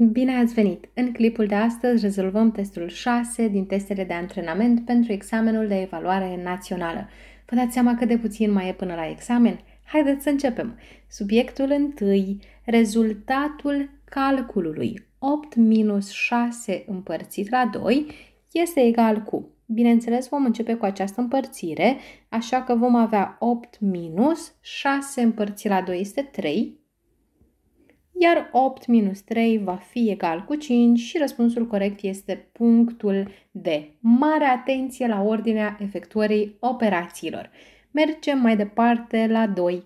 Bine ați venit! În clipul de astăzi rezolvăm testul 6 din testele de antrenament pentru examenul de evaluare națională. Vă dați seama cât de puțin mai e până la examen? Haideți să începem! Subiectul 1. Rezultatul calculului 8 minus 6 împărțit la 2 este egal cu... Bineînțeles, vom începe cu această împărțire, așa că vom avea 8 minus 6 împărțit la 2 este 3, iar 8 minus 3 va fi egal cu 5 și răspunsul corect este punctul D. Mare atenție la ordinea efectuării operațiilor. Mergem mai departe la 2.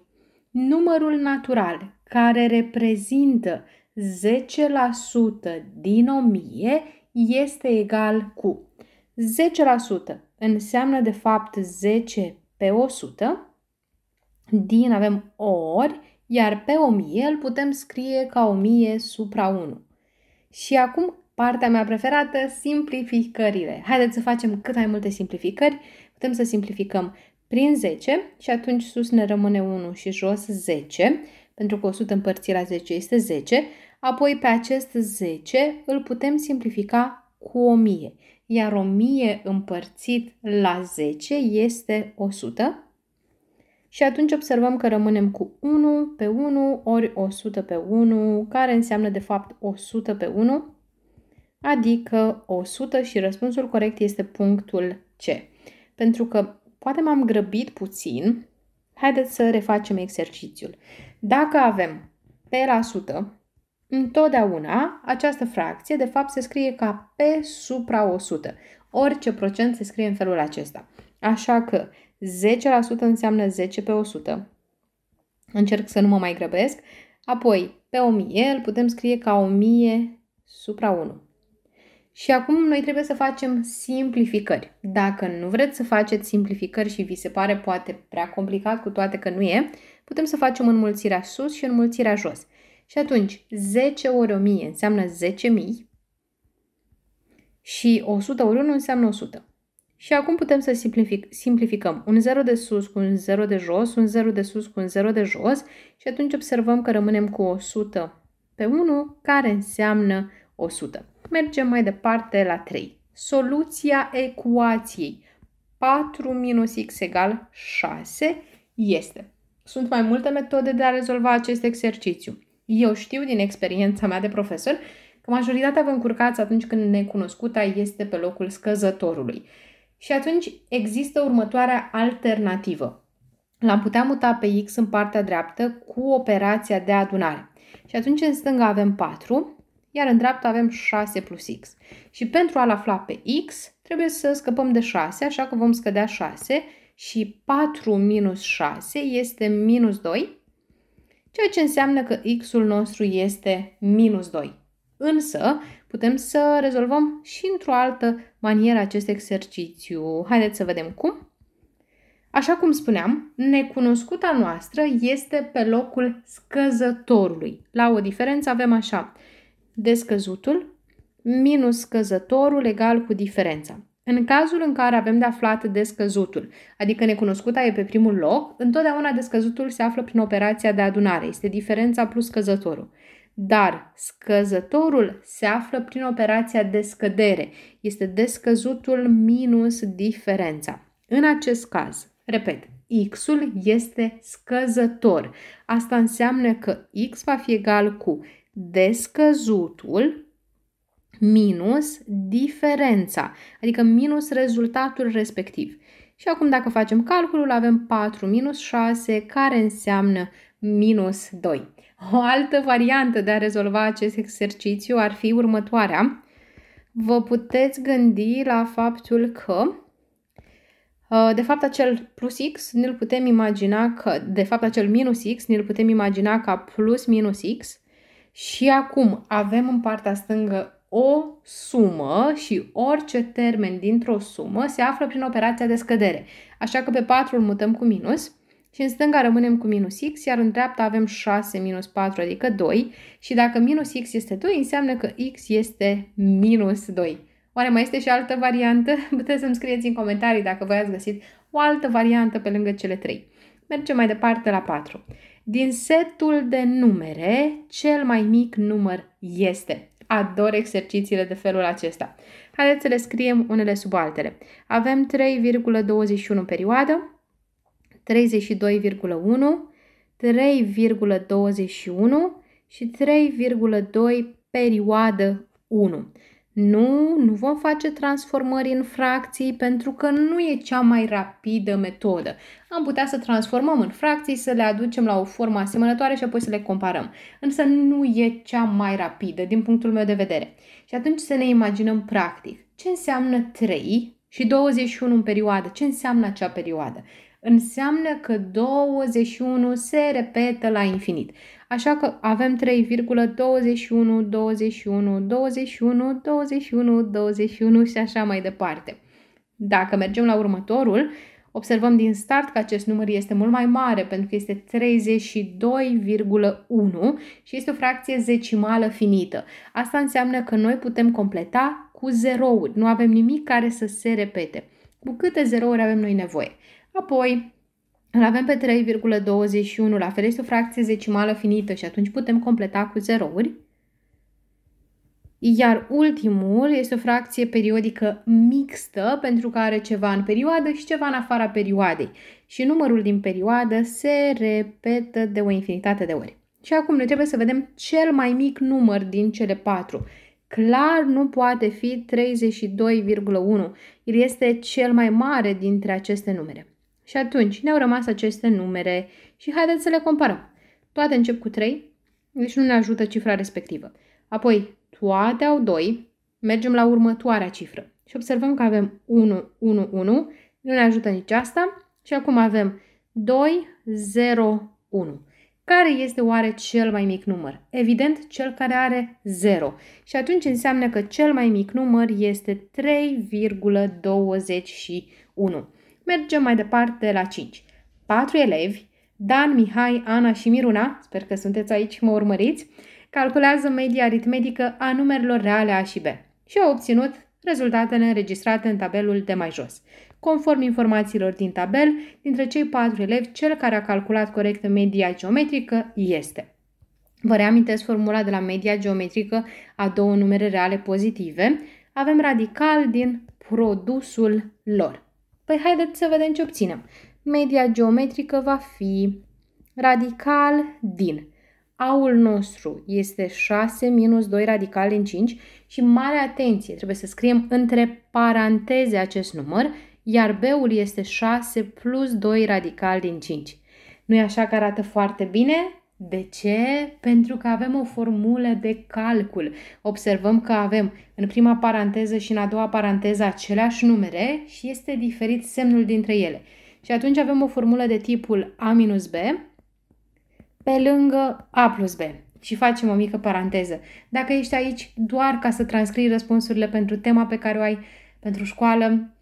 Numărul natural care reprezintă 10% din 1000 este egal cu 10% înseamnă de fapt 10 pe 100, din avem ori iar pe 1000 îl putem scrie ca 1000 supra 1. Și acum partea mea preferată, simplificările. Haideți să facem cât mai multe simplificări. Putem să simplificăm prin 10 și atunci sus ne rămâne 1 și jos 10, pentru că 100 împărțit la 10 este 10. Apoi pe acest 10 îl putem simplifica cu 1000, iar 1000 împărțit la 10 este 100 și atunci observăm că rămânem cu 1 pe 1 ori 100 pe 1, care înseamnă de fapt 100 pe 1, adică 100 și răspunsul corect este punctul C. Pentru că poate m-am grăbit puțin, haideți să refacem exercițiul. Dacă avem P la 100, întotdeauna această fracție de fapt se scrie ca P supra 100. Orice procent se scrie în felul acesta. Așa că 10% înseamnă 10 pe 100. Încerc să nu mă mai grăbesc. Apoi, pe 1000 îl putem scrie ca 1000 supra 1. Și acum noi trebuie să facem simplificări. Dacă nu vreți să faceți simplificări și vi se pare poate prea complicat, cu toate că nu e, putem să facem înmulțirea sus și înmulțirea jos. Și atunci, 10 ori 1000 înseamnă 10.000 și 100 ori 1 înseamnă 100. Și acum putem să simplific, simplificăm un 0 de sus cu un 0 de jos, un 0 de sus cu un 0 de jos și atunci observăm că rămânem cu 100 pe 1, care înseamnă 100. Mergem mai departe la 3. Soluția ecuației 4 minus x egal 6 este. Sunt mai multe metode de a rezolva acest exercițiu. Eu știu din experiența mea de profesor că majoritatea vă încurcați atunci când necunoscuta este pe locul scăzătorului. Și atunci există următoarea alternativă. L-am putea muta pe X în partea dreaptă cu operația de adunare. Și atunci în stânga avem 4, iar în dreapta avem 6 plus X. Și pentru a-l afla pe X, trebuie să scăpăm de 6, așa că vom scădea 6 și 4 minus 6 este minus 2, ceea ce înseamnă că x-ul nostru este minus 2. Însă, Putem să rezolvăm și într-o altă manieră acest exercițiu. Haideți să vedem cum. Așa cum spuneam, necunoscuta noastră este pe locul scăzătorului. La o diferență avem așa, descăzutul minus scăzătorul egal cu diferența. În cazul în care avem de aflat descăzutul, adică necunoscuta e pe primul loc, întotdeauna descăzutul se află prin operația de adunare, este diferența plus scăzătorul dar scăzătorul se află prin operația de scădere, este descăzutul minus diferența. În acest caz, repet, x-ul este scăzător. Asta înseamnă că x va fi egal cu descăzutul minus diferența, adică minus rezultatul respectiv. Și acum dacă facem calculul, avem 4 minus 6, care înseamnă minus 2. O altă variantă de a rezolva acest exercițiu ar fi următoarea. Vă puteți gândi la faptul că uh, de fapt, acel plus x ne-l putem imagina că, de fapt, acel minus x ne-l putem imagina ca plus minus x. Și acum avem în partea stângă o sumă și orice termen dintr-o sumă se află prin operația de scădere. Așa că pe 4 îl mutăm cu minus și în stânga rămânem cu minus x, iar în dreapta avem 6 minus 4, adică 2. Și dacă minus x este 2, înseamnă că x este minus 2. Oare mai este și altă variantă? Puteți să-mi scrieți în comentarii dacă voi ați găsit o altă variantă pe lângă cele 3. Mergem mai departe la 4. Din setul de numere, cel mai mic număr este. Ador exercițiile de felul acesta. Haideți să le scriem unele sub altele. Avem 3,21 perioadă, 32,1, 3,21 și 3,2 perioadă 1. Nu, nu vom face transformări în fracții pentru că nu e cea mai rapidă metodă. Am putea să transformăm în fracții, să le aducem la o formă asemănătoare și apoi să le comparăm. Însă nu e cea mai rapidă din punctul meu de vedere. Și atunci să ne imaginăm practic ce înseamnă 3 și 21 în perioadă, ce înseamnă acea perioadă înseamnă că 21 se repetă la infinit. Așa că avem 3,21, 21, 21, 21, 21 și așa mai departe. Dacă mergem la următorul, observăm din start că acest număr este mult mai mare pentru că este 32,1 și este o fracție zecimală finită. Asta înseamnă că noi putem completa cu zerouri, nu avem nimic care să se repete. Cu câte zerouri avem noi nevoie? Apoi, îl avem pe 3,21, la fel este o fracție zecimală finită și atunci putem completa cu zerouri. Iar ultimul este o fracție periodică mixtă pentru că are ceva în perioadă și ceva în afara perioadei. Și numărul din perioadă se repetă de o infinitate de ori. Și acum noi trebuie să vedem cel mai mic număr din cele patru. Clar nu poate fi 32,1. El este cel mai mare dintre aceste numere. Și atunci ne-au rămas aceste numere și haideți să le comparăm. Toate încep cu 3, deci nu ne ajută cifra respectivă. Apoi, toate au 2, mergem la următoarea cifră și observăm că avem 1, 1, 1, nu ne ajută nici asta. Și acum avem 2, 0, 1. Care este oare cel mai mic număr? Evident, cel care are 0. Și atunci înseamnă că cel mai mic număr este 3,21. Mergem mai departe la 5. Patru elevi, Dan, Mihai, Ana și Miruna, sper că sunteți aici, mă urmăriți, calculează media aritmetică a numerelor reale A și B și au obținut rezultatele înregistrate în tabelul de mai jos. Conform informațiilor din tabel, dintre cei patru elevi, cel care a calculat corect media geometrică este. Vă reamintesc formula de la media geometrică a două numere reale pozitive. Avem radical din produsul lor. Păi haideți să vedem ce obținem. Media geometrică va fi radical din. Aul nostru este 6 minus 2 radical din 5 și mare atenție, trebuie să scriem între paranteze acest număr, iar B-ul este 6 plus 2 radical din 5. Nu i așa că arată foarte bine? De ce? Pentru că avem o formulă de calcul. Observăm că avem în prima paranteză și în a doua paranteză aceleași numere și este diferit semnul dintre ele. Și atunci avem o formulă de tipul A minus B pe lângă A plus B. Și facem o mică paranteză. Dacă ești aici doar ca să transcrii răspunsurile pentru tema pe care o ai pentru școală,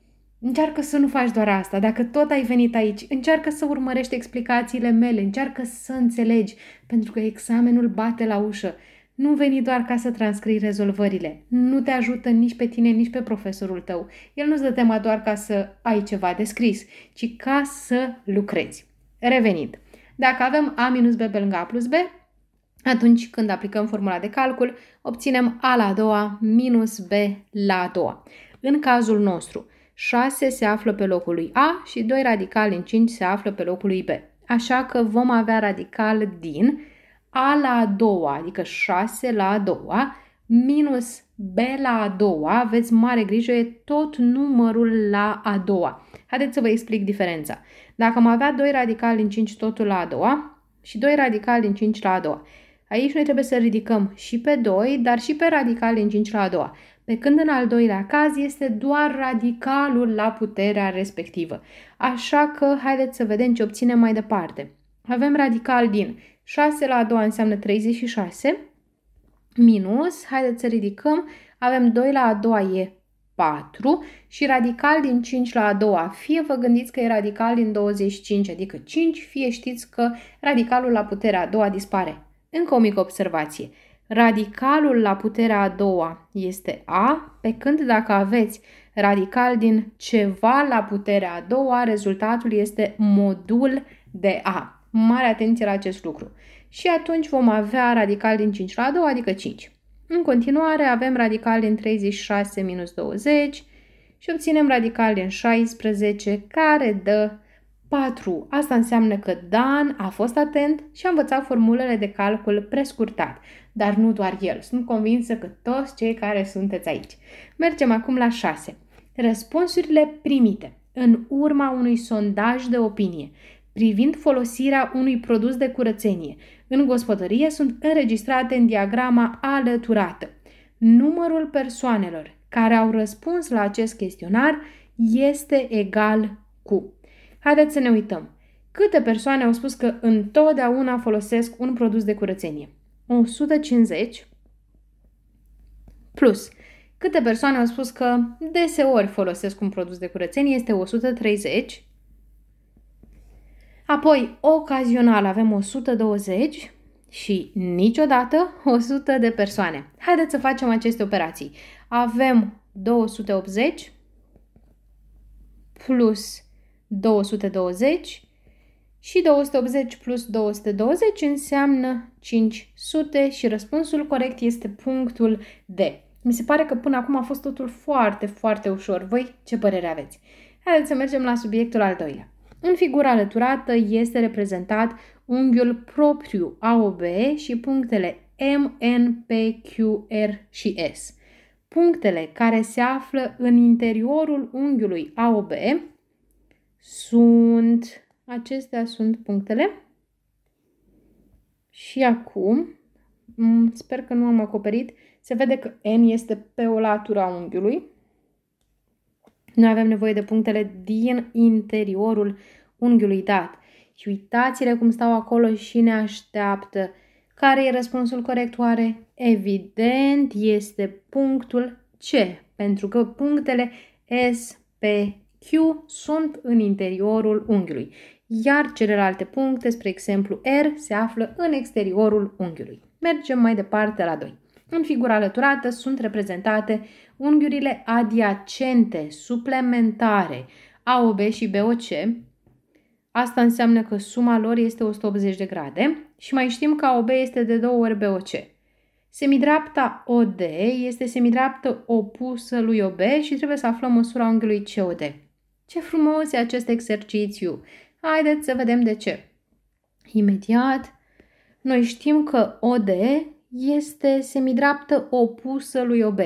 Încearcă să nu faci doar asta. Dacă tot ai venit aici, încearcă să urmărești explicațiile mele, încearcă să înțelegi, pentru că examenul bate la ușă. Nu veni doar ca să transcrii rezolvările. Nu te ajută nici pe tine, nici pe profesorul tău. El nu-ți dă tema doar ca să ai ceva de scris, ci ca să lucrezi. Revenind, dacă avem A minus B pe lângă A plus B, atunci când aplicăm formula de calcul, obținem A la a doua minus B la a doua. În cazul nostru, 6 se află pe locul lui A și 2 radicali în 5 se află pe locul lui B. Așa că vom avea radical din A la a doua, adică 6 la a doua, minus B la a doua, aveți mare grijă, e tot numărul la a doua. Haideți să vă explic diferența. Dacă am avea 2 radicali din 5 totul la a doua și 2 radicali din 5 la a doua, aici noi trebuie să ridicăm și pe 2, dar și pe radical din 5 la a doua pe când în al doilea caz este doar radicalul la puterea respectivă. Așa că haideți să vedem ce obținem mai departe. Avem radical din 6 la a doua înseamnă 36 minus, haideți să ridicăm, avem 2 la a doua e 4 și radical din 5 la a doua. Fie vă gândiți că e radical din 25, adică 5, fie știți că radicalul la puterea a doua dispare. Încă o mică observație radicalul la puterea a doua este A, pe când dacă aveți radical din ceva la puterea a doua, rezultatul este modul de A. Mare atenție la acest lucru. Și atunci vom avea radical din 5 la 2, adică 5. În continuare avem radical din 36 minus 20 și obținem radical din 16 care dă 4. Asta înseamnă că Dan a fost atent și a învățat formulele de calcul prescurtat, dar nu doar el. Sunt convinsă că toți cei care sunteți aici. Mergem acum la 6. Răspunsurile primite în urma unui sondaj de opinie privind folosirea unui produs de curățenie în gospodărie sunt înregistrate în diagrama alăturată. Numărul persoanelor care au răspuns la acest chestionar este egal cu Haideți să ne uităm. Câte persoane au spus că întotdeauna folosesc un produs de curățenie? 150 plus. Câte persoane au spus că deseori folosesc un produs de curățenie? Este 130. Apoi, ocazional avem 120 și niciodată 100 de persoane. Haideți să facem aceste operații. Avem 280 plus 220 și 280 plus 220 înseamnă 500 și răspunsul corect este punctul D. Mi se pare că până acum a fost totul foarte, foarte ușor. Voi ce părere aveți? Haideți să mergem la subiectul al doilea. În figura alăturată este reprezentat unghiul propriu AOB și punctele M, N, P, Q, R și S. Punctele care se află în interiorul unghiului AOB sunt. Acestea sunt punctele. Și acum, sper că nu am acoperit, se vede că N este pe o a unghiului. Noi avem nevoie de punctele din interiorul unghiului dat. Și uitați-le cum stau acolo și ne așteaptă. Care e răspunsul corect oare? Evident este punctul C, pentru că punctele S, P, Q sunt în interiorul unghiului, iar celelalte puncte, spre exemplu R, se află în exteriorul unghiului. Mergem mai departe la 2. În figura alăturată sunt reprezentate unghiurile adiacente, suplementare, AOB și BOC. Asta înseamnă că suma lor este 180 de grade și mai știm că AOB este de două ori BOC. Semidreapta OD este semidreaptă opusă lui OB și trebuie să aflăm măsura unghiului COD. Ce frumos e acest exercițiu! Haideți să vedem de ce. Imediat, noi știm că OD este semidreaptă opusă lui OB.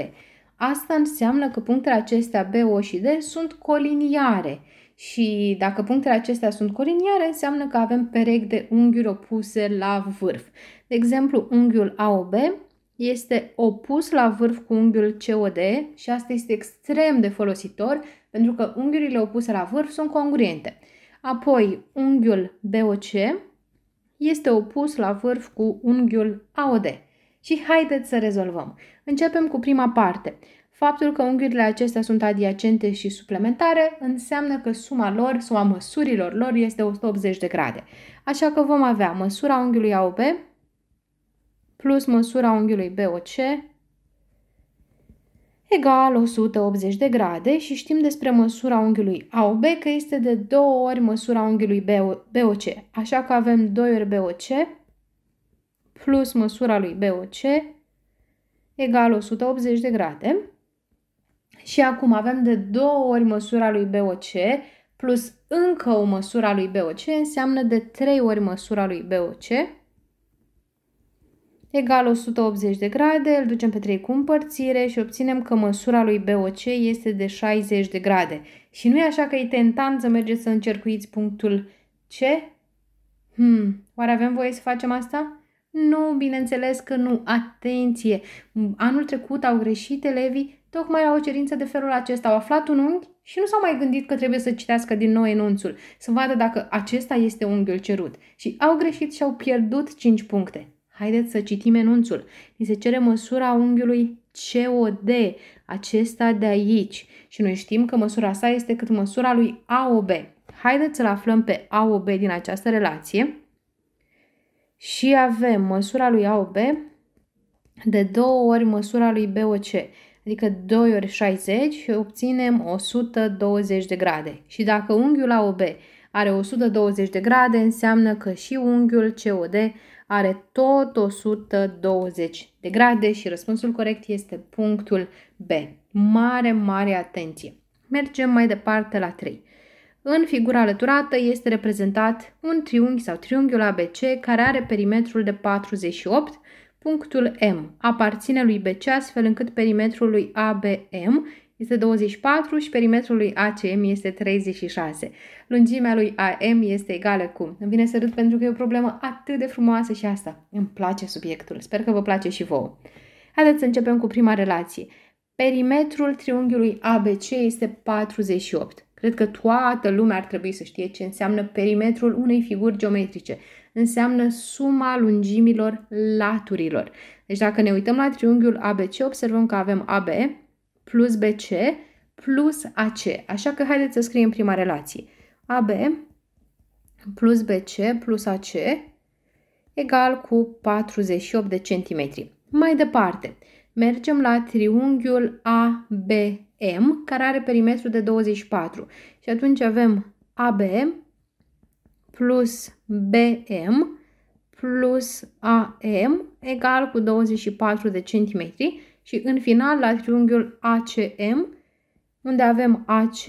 Asta înseamnă că punctele acestea B, O și D sunt coliniare. Și dacă punctele acestea sunt coliniare, înseamnă că avem perechi de unghiuri opuse la vârf. De exemplu, unghiul AOB este opus la vârf cu unghiul COD și asta este extrem de folositor pentru că unghiurile opuse la vârf sunt congruente. Apoi, unghiul BOC este opus la vârf cu unghiul AOD. Și haideți să rezolvăm. Începem cu prima parte. Faptul că unghiurile acestea sunt adiacente și suplementare înseamnă că suma lor suma măsurilor lor este 180 de grade. Așa că vom avea măsura unghiului AOB plus măsura unghiului BOC egal 180 de grade și știm despre măsura unghiului AOB că este de 2 ori măsura unghiului BOC. Așa că avem 2 ori BOC plus măsura lui BOC egal 180 de grade. Și acum avem de 2 ori măsura lui BOC plus încă o măsura lui BOC înseamnă de 3 ori măsura lui BOC egal 180 de grade, îl ducem pe 3 cu împărțire și obținem că măsura lui BOC este de 60 de grade. Și nu e așa că e tentant să mergeți să încercuiți punctul C? Hmm, oare avem voie să facem asta? Nu, bineînțeles că nu. Atenție! Anul trecut au greșit elevii tocmai la o cerință de felul acesta. Au aflat un unghi și nu s-au mai gândit că trebuie să citească din nou enunțul, să vadă dacă acesta este unghiul cerut. Și au greșit și au pierdut 5 puncte. Haideți să citim enunțul. Ni se cere măsura unghiului COD, acesta de aici. Și noi știm că măsura sa este cât măsura lui AOB. Haideți să-l aflăm pe AOB din această relație. Și avem măsura lui AOB de două ori măsura lui BOC, adică 2 ori 60 și obținem 120 de grade. Și dacă unghiul AOB are 120 de grade, înseamnă că și unghiul COD are tot 120 de grade și răspunsul corect este punctul B. Mare, mare atenție! Mergem mai departe la 3. În figura alăturată este reprezentat un triunghi sau triunghiul ABC care are perimetrul de 48, punctul M aparține lui BC astfel încât perimetrul lui ABM este 24 și perimetrul lui ACM este 36. Lungimea lui AM este egală cu... Îmi vine să râd pentru că e o problemă atât de frumoasă și asta. Îmi place subiectul. Sper că vă place și vouă. Haideți să începem cu prima relație. Perimetrul triunghiului ABC este 48. Cred că toată lumea ar trebui să știe ce înseamnă perimetrul unei figuri geometrice. Înseamnă suma lungimilor laturilor. Deci dacă ne uităm la triunghiul ABC, observăm că avem AB, plus BC plus AC. Așa că haideți să scriem prima relație. AB plus BC plus AC egal cu 48 de centimetri. Mai departe, mergem la triunghiul ABM, care are perimetru de 24. Și atunci avem AB plus BM plus AM egal cu 24 de centimetri și în final la triunghiul ACM, unde avem AC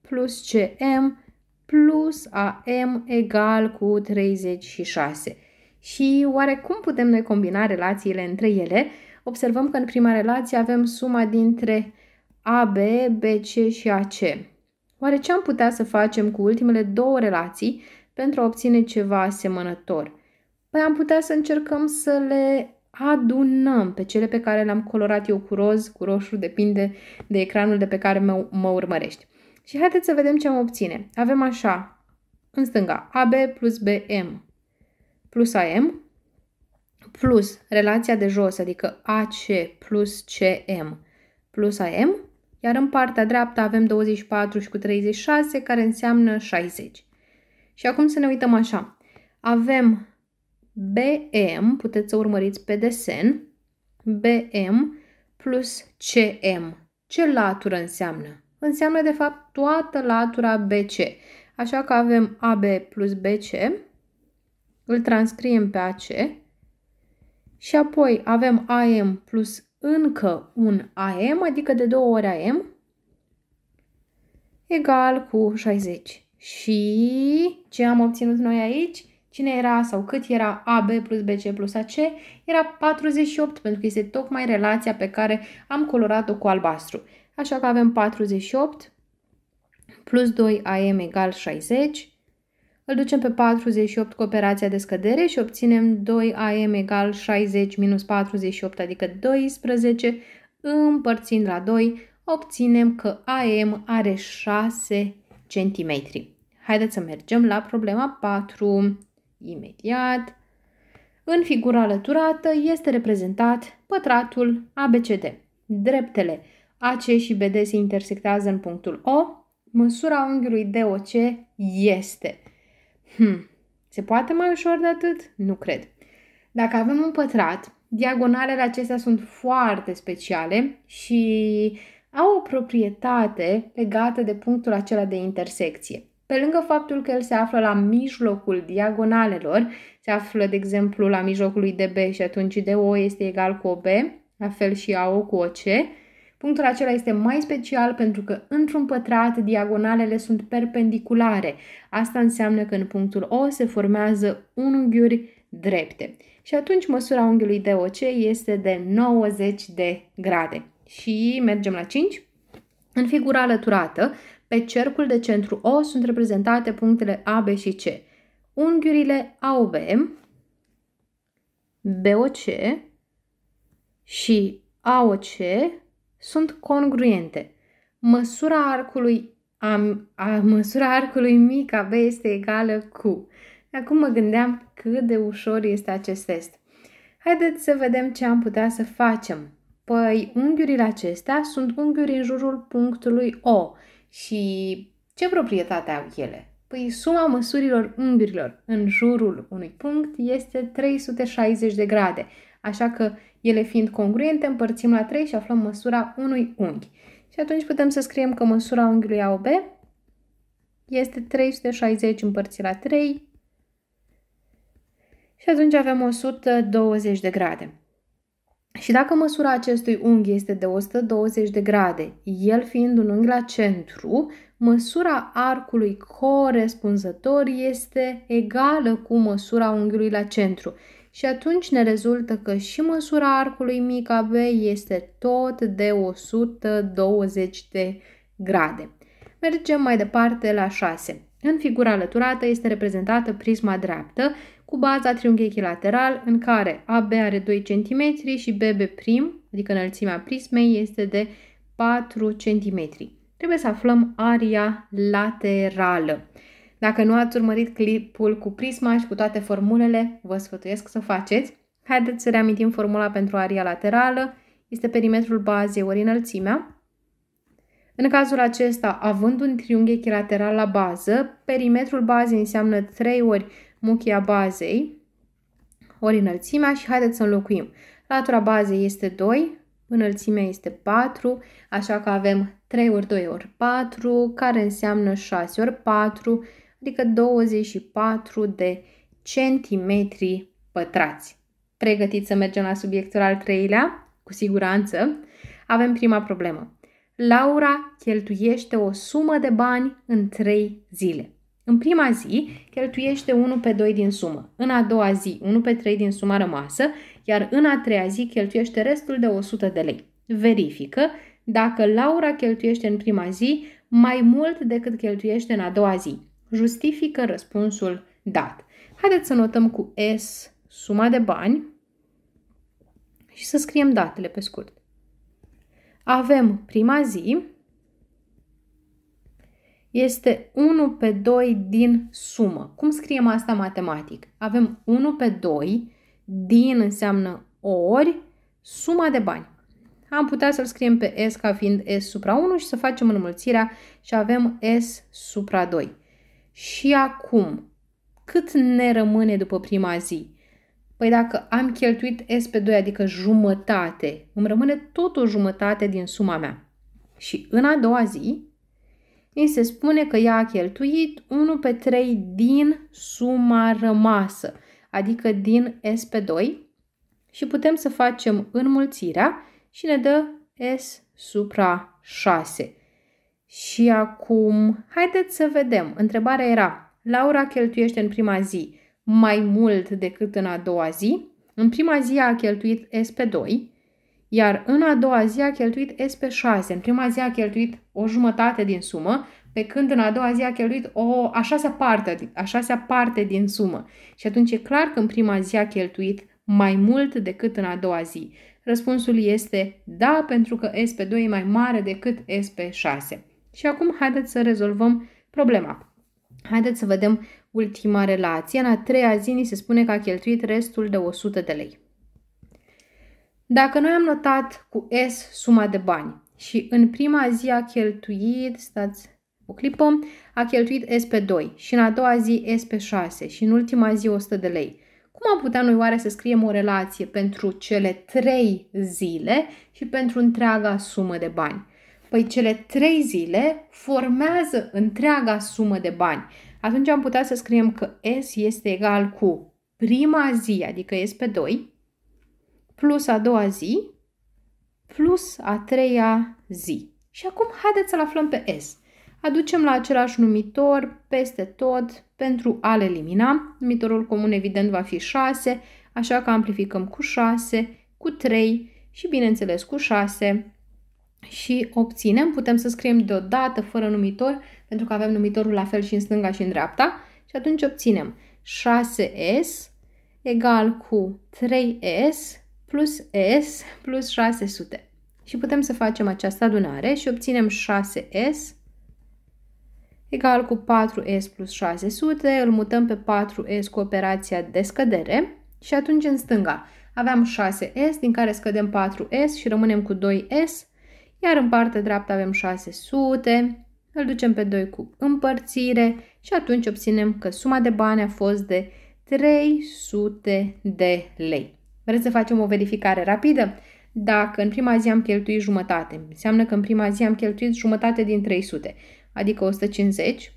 plus CM plus AM egal cu 36. Și oare cum putem noi combina relațiile între ele? Observăm că în prima relație avem suma dintre AB, BC și AC. Oare ce am putea să facem cu ultimele două relații pentru a obține ceva asemănător? Păi am putea să încercăm să le adunăm pe cele pe care le-am colorat eu cu roz, cu roșu, depinde de ecranul de pe care mă, mă urmărești. Și haideți să vedem ce am obține. Avem așa, în stânga, AB plus BM plus AM plus relația de jos, adică AC plus CM plus AM, iar în partea dreaptă avem 24 și cu 36, care înseamnă 60. Și acum să ne uităm așa. Avem BM, puteți să urmăriți pe desen, BM plus CM. Ce latură înseamnă? Înseamnă, de fapt, toată latura BC. Așa că avem AB plus BC, îl transcriem pe AC și apoi avem AM plus încă un AM, adică de două ori AM, egal cu 60. Și ce am obținut noi aici? cine era sau cât era AB plus BC plus AC, era 48, pentru că este tocmai relația pe care am colorat-o cu albastru. Așa că avem 48 plus 2 AM egal 60. Îl ducem pe 48 cu operația de scădere și obținem 2 AM egal 60 minus 48, adică 12, împărțind la 2, obținem că AM are 6 cm. Haideți să mergem la problema 4. Imediat, în figura alăturată este reprezentat pătratul ABCD. Dreptele AC și BD se intersectează în punctul O. Măsura unghiului DOC este. Hmm, se poate mai ușor de atât? Nu cred. Dacă avem un pătrat, diagonalele acestea sunt foarte speciale și au o proprietate legată de punctul acela de intersecție. Pe lângă faptul că el se află la mijlocul diagonalelor, se află, de exemplu, la mijlocul lui DB și atunci DO este egal cu OB, la fel și AO cu OC, Punctul acela este mai special pentru că într-un pătrat diagonalele sunt perpendiculare. Asta înseamnă că în punctul O se formează unghiuri drepte. Și atunci măsura unghiului DOC este de 90 de grade. Și mergem la 5. În figura alăturată, pe cercul de centru O sunt reprezentate punctele A, B și C. Unghiurile AOB, BOC și AOC sunt congruente. Măsura arcului, a, a, măsura arcului mic AB este egală cu. Acum mă gândeam cât de ușor este acest test. Haideți să vedem ce am putea să facem. Păi, unghiurile acestea sunt unghiuri în jurul punctului O. Și ce proprietate au ele? Păi suma măsurilor unghiurilor în jurul unui punct este 360 de grade, așa că ele fiind congruente împărțim la 3 și aflăm măsura unui unghi. Și atunci putem să scriem că măsura unghiului AOB este 360 împărțit la 3 și atunci avem 120 de grade. Și dacă măsura acestui unghi este de 120 de grade, el fiind un unghi la centru, măsura arcului corespunzător este egală cu măsura unghiului la centru. Și atunci ne rezultă că și măsura arcului mic AB este tot de 120 de grade. Mergem mai departe la 6. În figura alăturată este reprezentată prisma dreaptă cu baza triunghi echilateral în care AB are 2 cm și BB prim, adică înălțimea prismei, este de 4 cm. Trebuie să aflăm aria laterală. Dacă nu ați urmărit clipul cu prisma și cu toate formulele, vă sfătuiesc să faceți. Haideți să reamintim formula pentru aria laterală. Este perimetrul bazei ori înălțimea. În cazul acesta, având un triunghi echilateral la bază, perimetrul bazei înseamnă 3 ori muchia bazei ori înălțimea și haideți să înlocuim. Latura bazei este 2, înălțimea este 4, așa că avem 3 ori 2 ori 4, care înseamnă 6 ori 4, adică 24 de centimetri pătrați. Pregătiți să mergem la subiectul al treilea? Cu siguranță. Avem prima problemă. Laura cheltuiește o sumă de bani în 3 zile. În prima zi cheltuiește 1 pe 2 din sumă, în a doua zi 1 pe 3 din suma rămasă, iar în a treia zi cheltuiește restul de 100 de lei. Verifică dacă Laura cheltuiește în prima zi mai mult decât cheltuiește în a doua zi. Justifică răspunsul dat. Haideți să notăm cu S suma de bani și să scriem datele pe scurt. Avem prima zi, este 1 pe 2 din sumă. Cum scriem asta matematic? Avem 1 pe 2, din înseamnă ori suma de bani. Am putea să-l scriem pe S ca fiind S supra 1 și să facem înmulțirea și avem S supra 2. Și acum, cât ne rămâne după prima zi? Păi dacă am cheltuit S pe 2, adică jumătate, îmi rămâne tot o jumătate din suma mea. Și în a doua zi ei se spune că ea a cheltuit 1 pe 3 din suma rămasă, adică din S pe 2 și putem să facem înmulțirea și ne dă S supra 6. Și acum, haideți să vedem. Întrebarea era, Laura cheltuiește în prima zi mai mult decât în a doua zi. În prima zi a cheltuit S pe 2, iar în a doua zi a cheltuit S pe 6. În prima zi a cheltuit o jumătate din sumă, pe când în a doua zi a cheltuit o a șasea parte, a șasea parte din sumă. Și atunci e clar că în prima zi a cheltuit mai mult decât în a doua zi. Răspunsul este da, pentru că S pe 2 e mai mare decât S pe 6. Și acum haideți să rezolvăm problema. Haideți să vedem ultima relație. În a treia zi ni se spune că a cheltuit restul de 100 de lei. Dacă noi am notat cu S suma de bani și în prima zi a cheltuit, stați o clipă, a cheltuit S pe 2 și în a doua zi S pe 6 și în ultima zi 100 de lei. Cum am putea noi oare să scriem o relație pentru cele trei zile și pentru întreaga sumă de bani? Păi cele trei zile formează întreaga sumă de bani. Atunci am putea să scriem că S este egal cu prima zi, adică S pe 2, plus a doua zi, plus a treia zi. Și acum haideți să-l aflăm pe S. Aducem la același numitor peste tot pentru a-l elimina. Numitorul comun evident va fi 6, așa că amplificăm cu 6, cu 3 și bineînțeles cu 6 și obținem. Putem să scriem deodată fără numitor pentru că avem numitorul la fel și în stânga și în dreapta și atunci obținem 6S egal cu 3S plus S plus 600. Și putem să facem această adunare și obținem 6S egal cu 4S plus 600, îl mutăm pe 4S cu operația de scădere și atunci în stânga aveam 6S, din care scădem 4S și rămânem cu 2S, iar în partea dreaptă avem 600, îl ducem pe 2 cu împărțire și atunci obținem că suma de bani a fost de 300 de lei. Vreți să facem o verificare rapidă? Dacă în prima zi am cheltuit jumătate, înseamnă că în prima zi am cheltuit jumătate din 300, adică 150.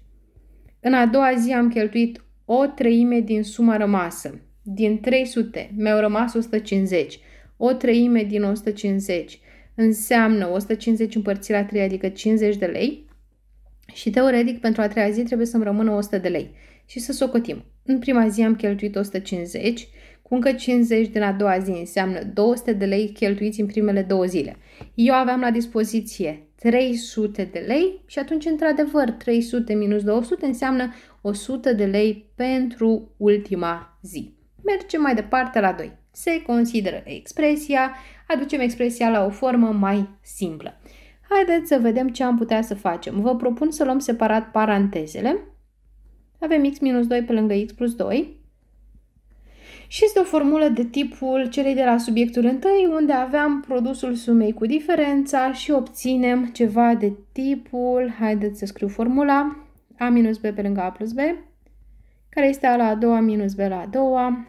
În a doua zi am cheltuit o treime din suma rămasă. Din 300 mi-au rămas 150. O treime din 150 înseamnă 150 împărțit la 3, adică 50 de lei. Și teoretic, pentru a treia zi trebuie să-mi rămână 100 de lei. Și să socotim. În prima zi am cheltuit 150, încă 50 din a doua zi înseamnă 200 de lei cheltuiți în primele două zile. Eu aveam la dispoziție 300 de lei și atunci, într-adevăr, 300 minus 200 înseamnă 100 de lei pentru ultima zi. Mergem mai departe la 2. Se consideră expresia, aducem expresia la o formă mai simplă. Haideți să vedem ce am putea să facem. Vă propun să luăm separat parantezele. Avem x minus 2 pe lângă x plus 2 și este o formulă de tipul celei de la subiectul întâi, unde aveam produsul sumei cu diferența și obținem ceva de tipul, haideți să scriu formula, a minus b pe lângă a plus b, care este a la a doua minus b la a doua,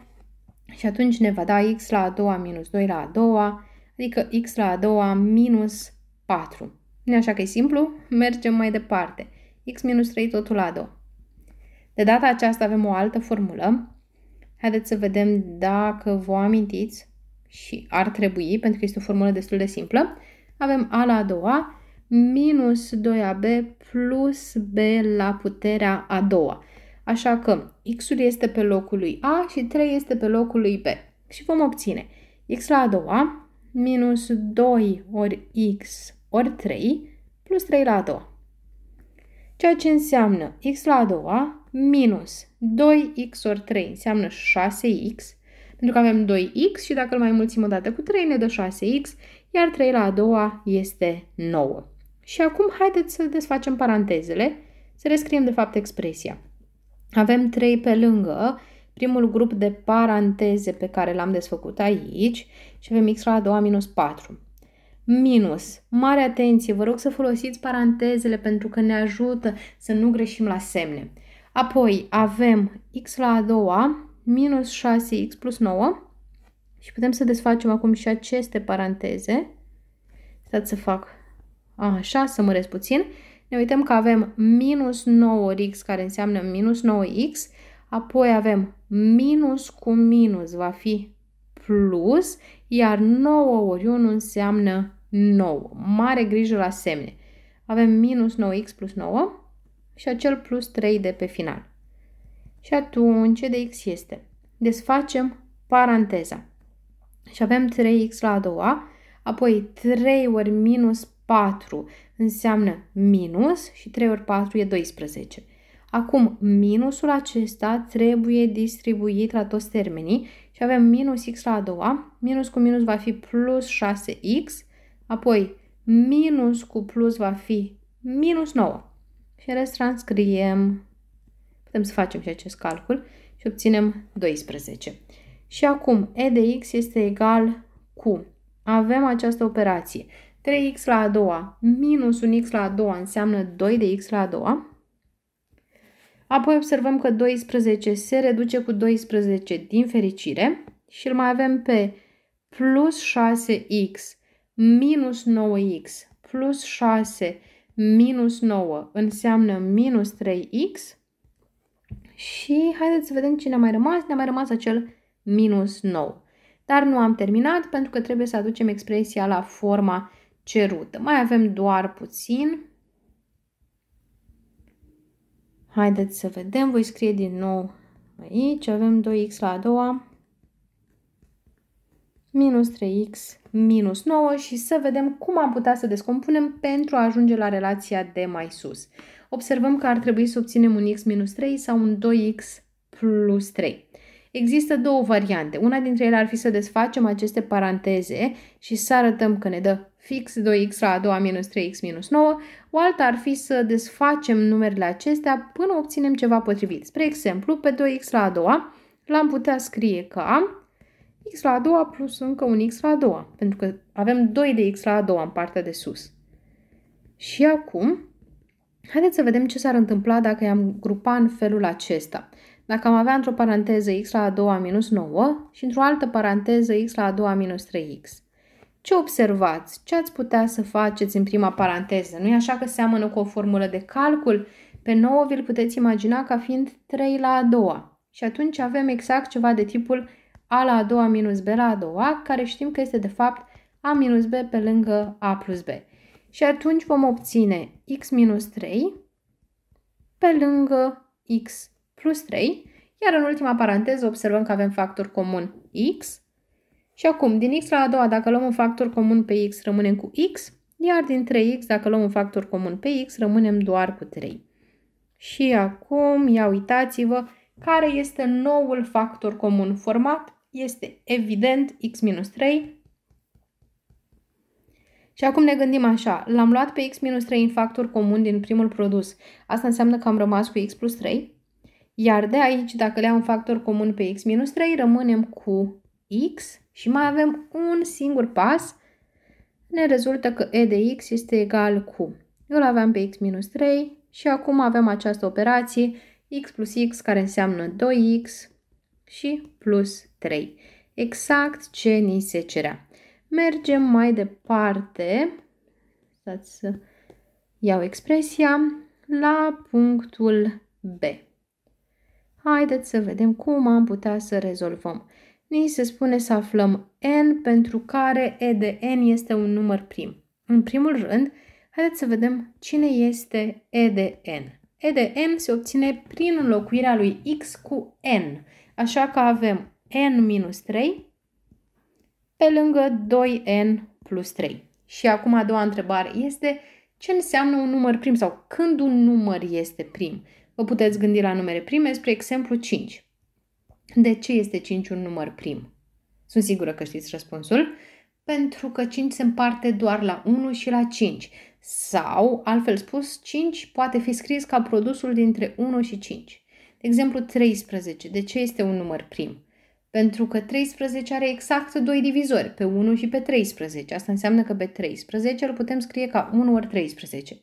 și atunci ne va da x la a doua minus 2 la a doua, adică x la a doua minus 4. Nu așa că e simplu? Mergem mai departe. x minus 3 totul la a doua. De data aceasta avem o altă formulă, Haideți să vedem dacă vă amintiți și ar trebui, pentru că este o formulă destul de simplă. Avem A la a doua minus 2AB plus B la puterea a doua. Așa că x-ul este pe locul lui A și 3 este pe locul lui B. Și vom obține x la a doua minus 2 ori x ori 3 plus 3 la a doua. Ceea ce înseamnă x la a doua minus 2x ori 3 înseamnă 6x, pentru că avem 2x și dacă îl mai mulțim o dată cu 3 ne dă 6x, iar 3 la a doua este 9. Și acum haideți să desfacem parantezele, să rescriem de fapt expresia. Avem 3 pe lângă primul grup de paranteze pe care l-am desfăcut aici și avem x la a doua minus 4. Minus. Mare atenție, vă rog să folosiți parantezele pentru că ne ajută să nu greșim la semne. Apoi avem x la a doua minus 6x plus 9 și putem să desfacem acum și aceste paranteze. Stați să fac așa, să măresc puțin. Ne uităm că avem minus 9x ori care înseamnă minus 9x, apoi avem minus cu minus va fi plus, iar 9 ori 1 înseamnă 9. Mare grijă la semne. Avem minus 9x plus 9 și acel plus 3 de pe final. Și atunci ce de x este? Desfacem paranteza. Și avem 3x la a doua, apoi 3 ori minus 4 înseamnă minus și 3 ori 4 e 12. Acum, minusul acesta trebuie distribuit la toți termenii și avem minus x la a doua, minus cu minus va fi plus 6x, apoi minus cu plus va fi minus 9 și în Putem să facem și acest calcul și obținem 12. Și acum e de x este egal cu, avem această operație, 3x la a doua minus 1x la a doua înseamnă 2 de x la a doua. Apoi observăm că 12 se reduce cu 12 din fericire și îl mai avem pe plus 6x minus 9x plus 6 minus 9 înseamnă minus 3x și haideți să vedem ce ne-a mai rămas. Ne-a mai rămas acel minus 9. Dar nu am terminat pentru că trebuie să aducem expresia la forma cerută. Mai avem doar puțin. Haideți să vedem. Voi scrie din nou aici. Avem 2x la a doua minus 3x minus 9 și să vedem cum am putea să descompunem pentru a ajunge la relația de mai sus. Observăm că ar trebui să obținem un x minus 3 sau un 2x plus 3. Există două variante. Una dintre ele ar fi să desfacem aceste paranteze și să arătăm că ne dă fix 2x la a doua minus 3x minus 9. O alta ar fi să desfacem numerele acestea până obținem ceva potrivit. Spre exemplu, pe 2x la a doua l-am putea scrie ca x la a doua plus încă un x la a doua, pentru că avem 2 de x la a doua în partea de sus. Și acum, haideți să vedem ce s-ar întâmpla dacă i-am grupa în felul acesta. Dacă am avea într-o paranteză x la a doua minus 9 și într-o altă paranteză x la a doua minus 3x. Ce observați? Ce ați putea să faceți în prima paranteză? Nu-i așa că seamănă cu o formulă de calcul? Pe 9 vi-l puteți imagina ca fiind 3 la a doua. Și atunci avem exact ceva de tipul a la a doua minus b la a doua, care știm că este de fapt a minus b pe lângă a plus b. Și atunci vom obține x minus 3 pe lângă x plus 3, iar în ultima paranteză observăm că avem factor comun x. Și acum, din x la a doua, dacă luăm un factor comun pe x, rămânem cu x, iar din 3x, dacă luăm un factor comun pe x, rămânem doar cu 3. Și acum, ia uitați-vă, care este noul factor comun format? este evident x minus 3. Și acum ne gândim așa, l-am luat pe x minus 3 în factor comun din primul produs. Asta înseamnă că am rămas cu x plus 3. Iar de aici, dacă le am factor comun pe x minus 3, rămânem cu x și mai avem un singur pas. Ne rezultă că e de x este egal cu. eu l aveam pe x minus 3 și acum avem această operație x plus x care înseamnă 2x și plus 3, exact ce ni se cerea. Mergem mai departe, stați să iau expresia, la punctul B. Haideți să vedem cum am putea să rezolvăm. Ni se spune să aflăm n pentru care e de n este un număr prim. În primul rând, haideți să vedem cine este e de n. E de n se obține prin înlocuirea lui x cu n. Așa că avem n minus 3 pe lângă 2n plus 3. Și acum a doua întrebare este ce înseamnă un număr prim sau când un număr este prim. Vă puteți gândi la numere prime, spre exemplu 5. De ce este 5 un număr prim? Sunt sigură că știți răspunsul. Pentru că 5 se împarte doar la 1 și la 5. Sau, altfel spus, 5 poate fi scris ca produsul dintre 1 și 5. De exemplu, 13. De ce este un număr prim? pentru că 13 are exact doi divizori, pe 1 și pe 13. Asta înseamnă că pe 13 îl putem scrie ca 1 ori 13.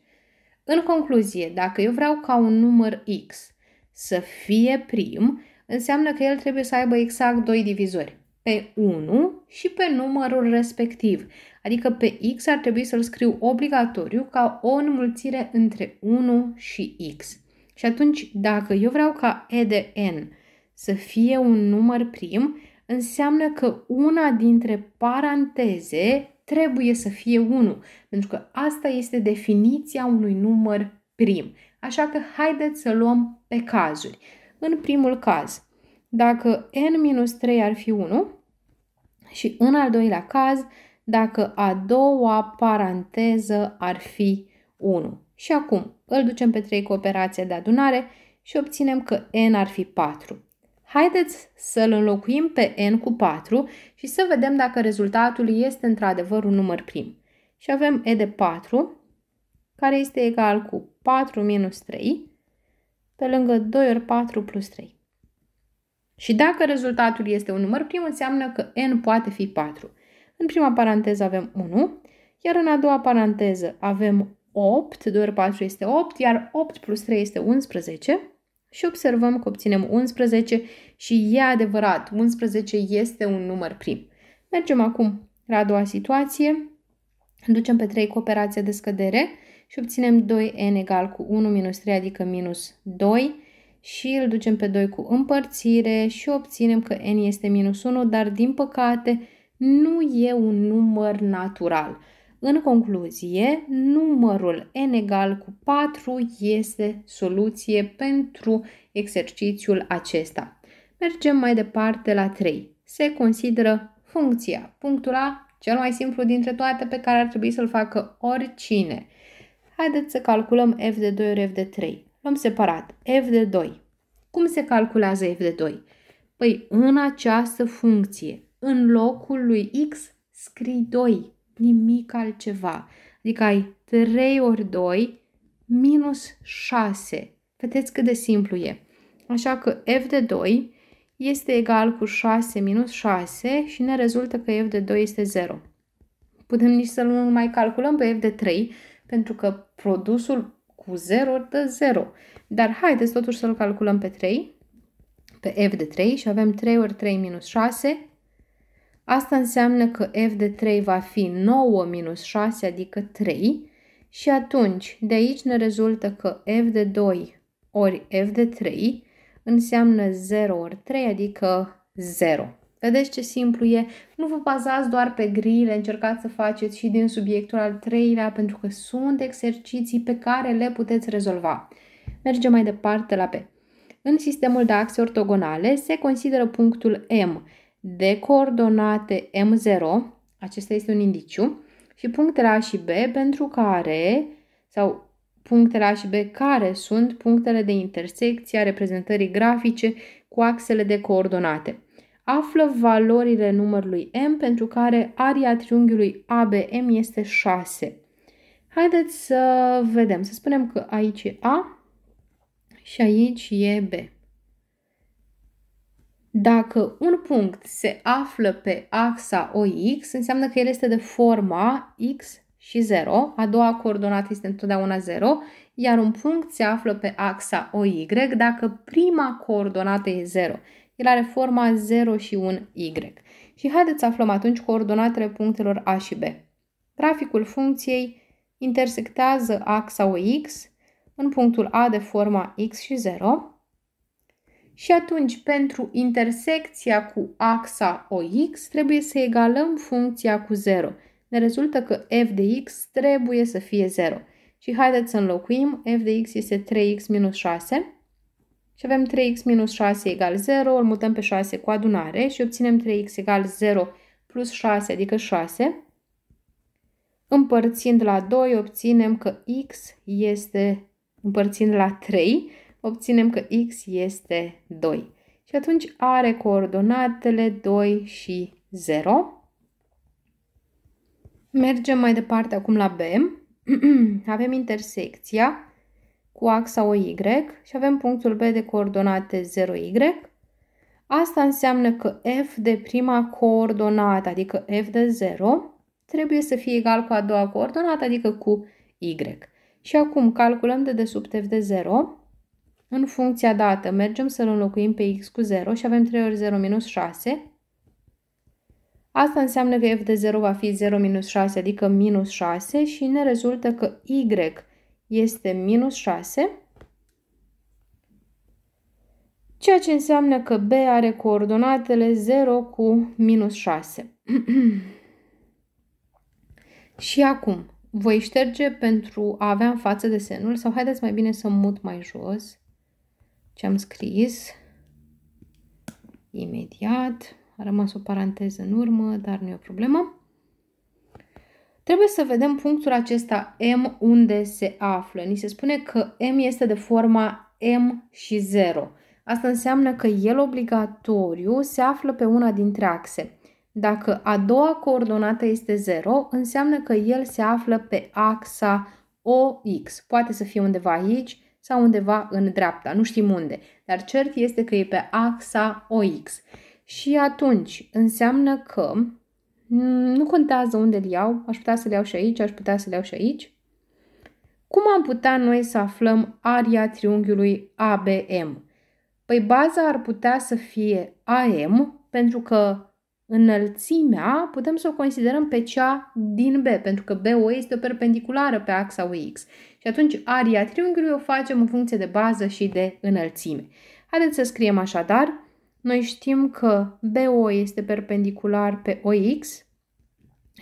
În concluzie, dacă eu vreau ca un număr X să fie prim, înseamnă că el trebuie să aibă exact doi divizori, pe 1 și pe numărul respectiv. Adică pe X ar trebui să-l scriu obligatoriu ca o înmulțire între 1 și X. Și atunci, dacă eu vreau ca E de N să fie un număr prim, înseamnă că una dintre paranteze trebuie să fie 1, pentru că asta este definiția unui număr prim. Așa că haideți să luăm pe cazuri. În primul caz, dacă n-3 ar fi 1 și în al doilea caz, dacă a doua paranteză ar fi 1. Și acum îl ducem pe 3 cu operația de adunare și obținem că n ar fi 4. Haideți să-l înlocuim pe n cu 4 și să vedem dacă rezultatul este într-adevăr un număr prim. Și avem e de 4, care este egal cu 4 minus 3, pe lângă 2 ori 4 plus 3. Și dacă rezultatul este un număr prim, înseamnă că n poate fi 4. În prima paranteză avem 1, iar în a doua paranteză avem 8, 2 ori 4 este 8, iar 8 plus 3 este 11, și observăm că obținem 11 și e adevărat, 11 este un număr prim. Mergem acum la a doua situație, ducem pe 3 cu operația de scădere și obținem 2n egal cu 1 minus 3, adică minus 2 și îl ducem pe 2 cu împărțire și obținem că n este minus 1, dar din păcate nu e un număr natural. În concluzie, numărul n egal cu 4 este soluție pentru exercițiul acesta. Mergem mai departe la 3. Se consideră funcția, punctul A, cel mai simplu dintre toate pe care ar trebui să-l facă oricine. Haideți să calculăm f de 2 ori f de 3. Luăm separat f de 2. Cum se calculează f de 2? Păi în această funcție, în locul lui x scrii 2 nimic altceva. Adică ai 3 ori 2 minus 6. Vedeți cât de simplu e. Așa că f de 2 este egal cu 6 minus 6 și ne rezultă că f de 2 este 0. Putem nici să nu mai calculăm pe f de 3, pentru că produsul cu 0 dă 0. Dar haideți totuși să-l calculăm pe 3, pe f de 3 și avem 3 ori 3 minus 6 Asta înseamnă că f de 3 va fi 9 minus 6, adică 3, și atunci de aici ne rezultă că f de 2 ori f de 3 înseamnă 0 ori 3, adică 0. Vedeți ce simplu e? Nu vă bazați doar pe grile, încercați să faceți și din subiectul al treilea, pentru că sunt exerciții pe care le puteți rezolva. Mergem mai departe la P. În sistemul de axe ortogonale se consideră punctul M de coordonate M0, acesta este un indiciu, și punctele A și B pentru care, sau punctele A și B care sunt punctele de intersecție a reprezentării grafice cu axele de coordonate. Află valorile numărului M pentru care aria triunghiului ABM este 6. Haideți să vedem, să spunem că aici e A și aici e B. Dacă un punct se află pe axa OX, înseamnă că el este de forma X și 0, a doua coordonată este întotdeauna 0, iar un punct se află pe axa OY dacă prima coordonată e 0. El are forma 0 și 1 Y. Și haideți să aflăm atunci coordonatele punctelor A și B. Graficul funcției intersectează axa OX în punctul A de forma X și 0, și atunci pentru intersecția cu axa OX trebuie să egalăm funcția cu 0. Ne rezultă că f de x trebuie să fie 0. Și haideți să înlocuim. f de x este 3x minus 6. Și avem 3x minus 6 egal 0, îl mutăm pe 6 cu adunare și obținem 3x egal 0 plus 6, adică 6. Împărțind la 2, obținem că x este, împărțind la 3, obținem că x este 2. Și atunci are coordonatele 2 și 0. Mergem mai departe acum la B. avem intersecția cu axa OY și avem punctul B de coordonate 0Y. Asta înseamnă că f de prima coordonată, adică f de 0, trebuie să fie egal cu a doua coordonată, adică cu y. Și acum calculăm de desubt f de 0 în funcția dată. Mergem să-l înlocuim pe x cu 0 și avem 3 ori 0 minus 6. Asta înseamnă că f de 0 va fi 0 minus 6, adică minus 6 și ne rezultă că y este minus 6, ceea ce înseamnă că b are coordonatele 0 cu minus 6. și acum, voi șterge pentru a avea în față desenul sau haideți mai bine să mut mai jos ce am scris imediat. A rămas o paranteză în urmă, dar nu e o problemă. Trebuie să vedem punctul acesta M unde se află. Ni se spune că M este de forma M și 0. Asta înseamnă că el obligatoriu se află pe una dintre axe. Dacă a doua coordonată este 0, înseamnă că el se află pe axa OX. Poate să fie undeva aici, sau undeva în dreapta, nu știm unde, dar cert este că e pe axa OX. Și atunci înseamnă că mm, nu contează unde îl iau, aș putea să le iau și aici, aș putea să le iau și aici. Cum am putea noi să aflăm aria triunghiului ABM? Păi baza ar putea să fie AM, pentru că înălțimea putem să o considerăm pe cea din B, pentru că BO este o perpendiculară pe axa OX. Și atunci aria triunghiului o facem în funcție de bază și de înălțime. Haideți să scriem așadar. Noi știm că BO este perpendicular pe OX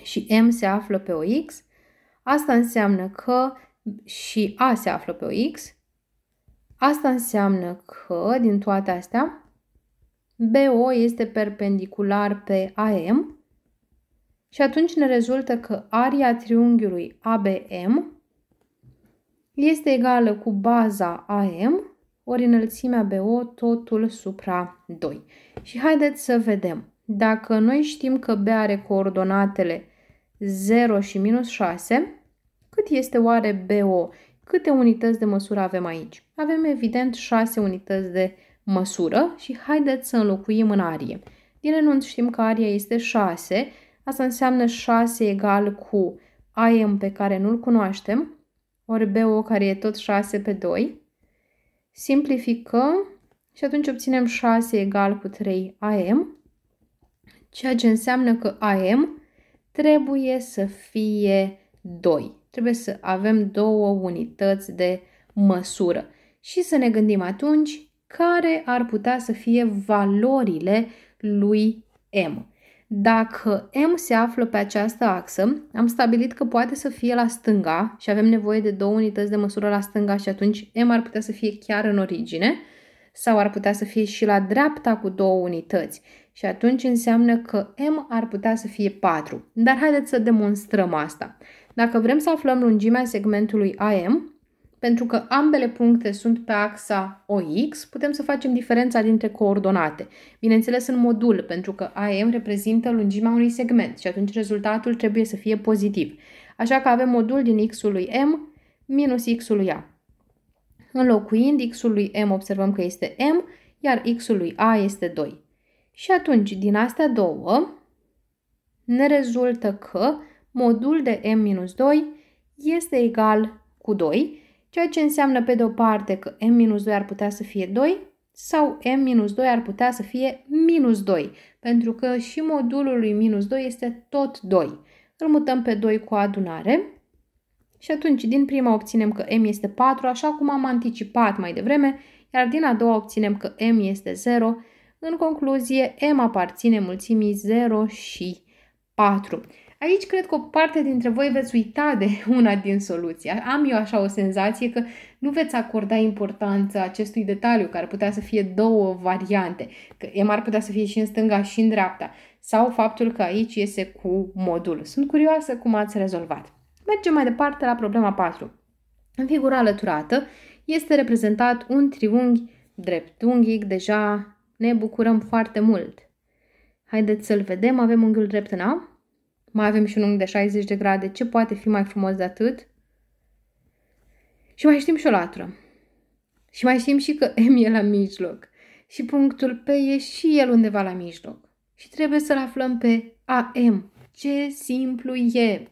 și M se află pe OX. Asta înseamnă că și A se află pe OX. Asta înseamnă că din toate astea BO este perpendicular pe AM și atunci ne rezultă că aria triunghiului ABM este egală cu baza AM ori înălțimea BO totul supra 2. Și haideți să vedem. Dacă noi știm că B are coordonatele 0 și minus 6, cât este oare BO? Câte unități de măsură avem aici? Avem evident 6 unități de măsură măsură și haideți să înlocuim în arie. Din enunț știm că aria este 6, asta înseamnă 6 egal cu AM pe care nu-l cunoaștem, ori BO care e tot 6 pe 2. Simplificăm și atunci obținem 6 egal cu 3 AM, ceea ce înseamnă că AM trebuie să fie 2. Trebuie să avem două unități de măsură și să ne gândim atunci care ar putea să fie valorile lui M. Dacă M se află pe această axă, am stabilit că poate să fie la stânga și avem nevoie de două unități de măsură la stânga și atunci M ar putea să fie chiar în origine sau ar putea să fie și la dreapta cu două unități și atunci înseamnă că M ar putea să fie 4. Dar haideți să demonstrăm asta. Dacă vrem să aflăm lungimea segmentului AM, pentru că ambele puncte sunt pe axa OX, putem să facem diferența dintre coordonate. Bineînțeles în modul, pentru că AM reprezintă lungimea unui segment și atunci rezultatul trebuie să fie pozitiv. Așa că avem modul din x-ul lui M minus x-ul lui A. Înlocuind x-ul lui M observăm că este M, iar x-ul lui A este 2. Și atunci, din astea două, ne rezultă că modul de M-2 minus este egal cu 2, ceea ce înseamnă pe de o parte că m-2 ar putea să fie 2 sau m-2 ar putea să fie minus 2, pentru că și modulul lui minus 2 este tot 2. Îl mutăm pe 2 cu adunare și atunci din prima obținem că m este 4, așa cum am anticipat mai devreme, iar din a doua obținem că m este 0. În concluzie, m aparține mulțimii 0 și 4. Aici cred că o parte dintre voi veți uita de una din soluții. Am eu așa o senzație că nu veți acorda importanță acestui detaliu, care putea să fie două variante, că M ar putea să fie și în stânga și în dreapta, sau faptul că aici iese cu modul. Sunt curioasă cum ați rezolvat. Mergem mai departe la problema 4. În figura alăturată este reprezentat un triunghi dreptunghic, deja ne bucurăm foarte mult. Haideți să-l vedem, avem unghiul drept în A, mai avem și un unghi de 60 de grade. Ce poate fi mai frumos de atât? Și mai știm și o latură. Și mai știm și că M e la mijloc. Și punctul P e și el undeva la mijloc. Și trebuie să-l aflăm pe AM. Ce simplu e!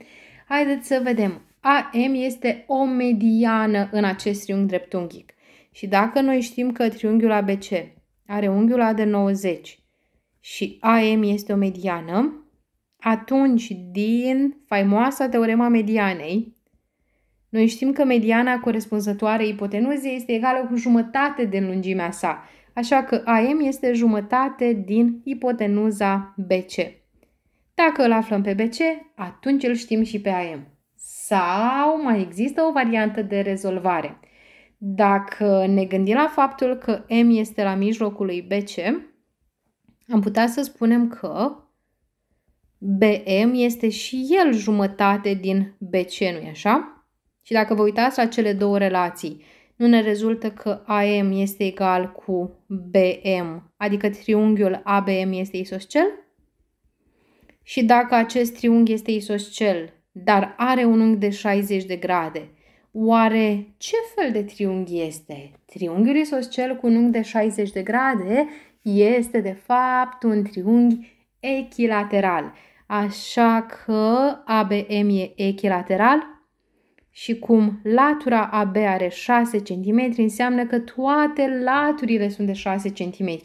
Haideți să vedem. AM este o mediană în acest triunghi dreptunghic. Și dacă noi știm că triunghiul ABC are unghiul A de 90 și AM este o mediană, atunci, din faimoasa teorema medianei, noi știm că mediana corespunzătoare ipotenuzei este egală cu jumătate din lungimea sa, așa că AM este jumătate din ipotenuza BC. Dacă îl aflăm pe BC, atunci îl știm și pe AM. Sau mai există o variantă de rezolvare. Dacă ne gândim la faptul că M este la mijlocul lui BC, am putea să spunem că BM este și el jumătate din BC, nu-i așa? Și dacă vă uitați la cele două relații, nu ne rezultă că AM este egal cu BM, adică triunghiul ABM este isoscel? Și dacă acest triunghi este isoscel, dar are un unghi de 60 de grade, oare ce fel de triunghi este? Triunghiul isoscel cu un unghi de 60 de grade este de fapt un triunghi echilateral. Așa că ABM e echilateral și cum latura AB are 6 cm, înseamnă că toate laturile sunt de 6 cm,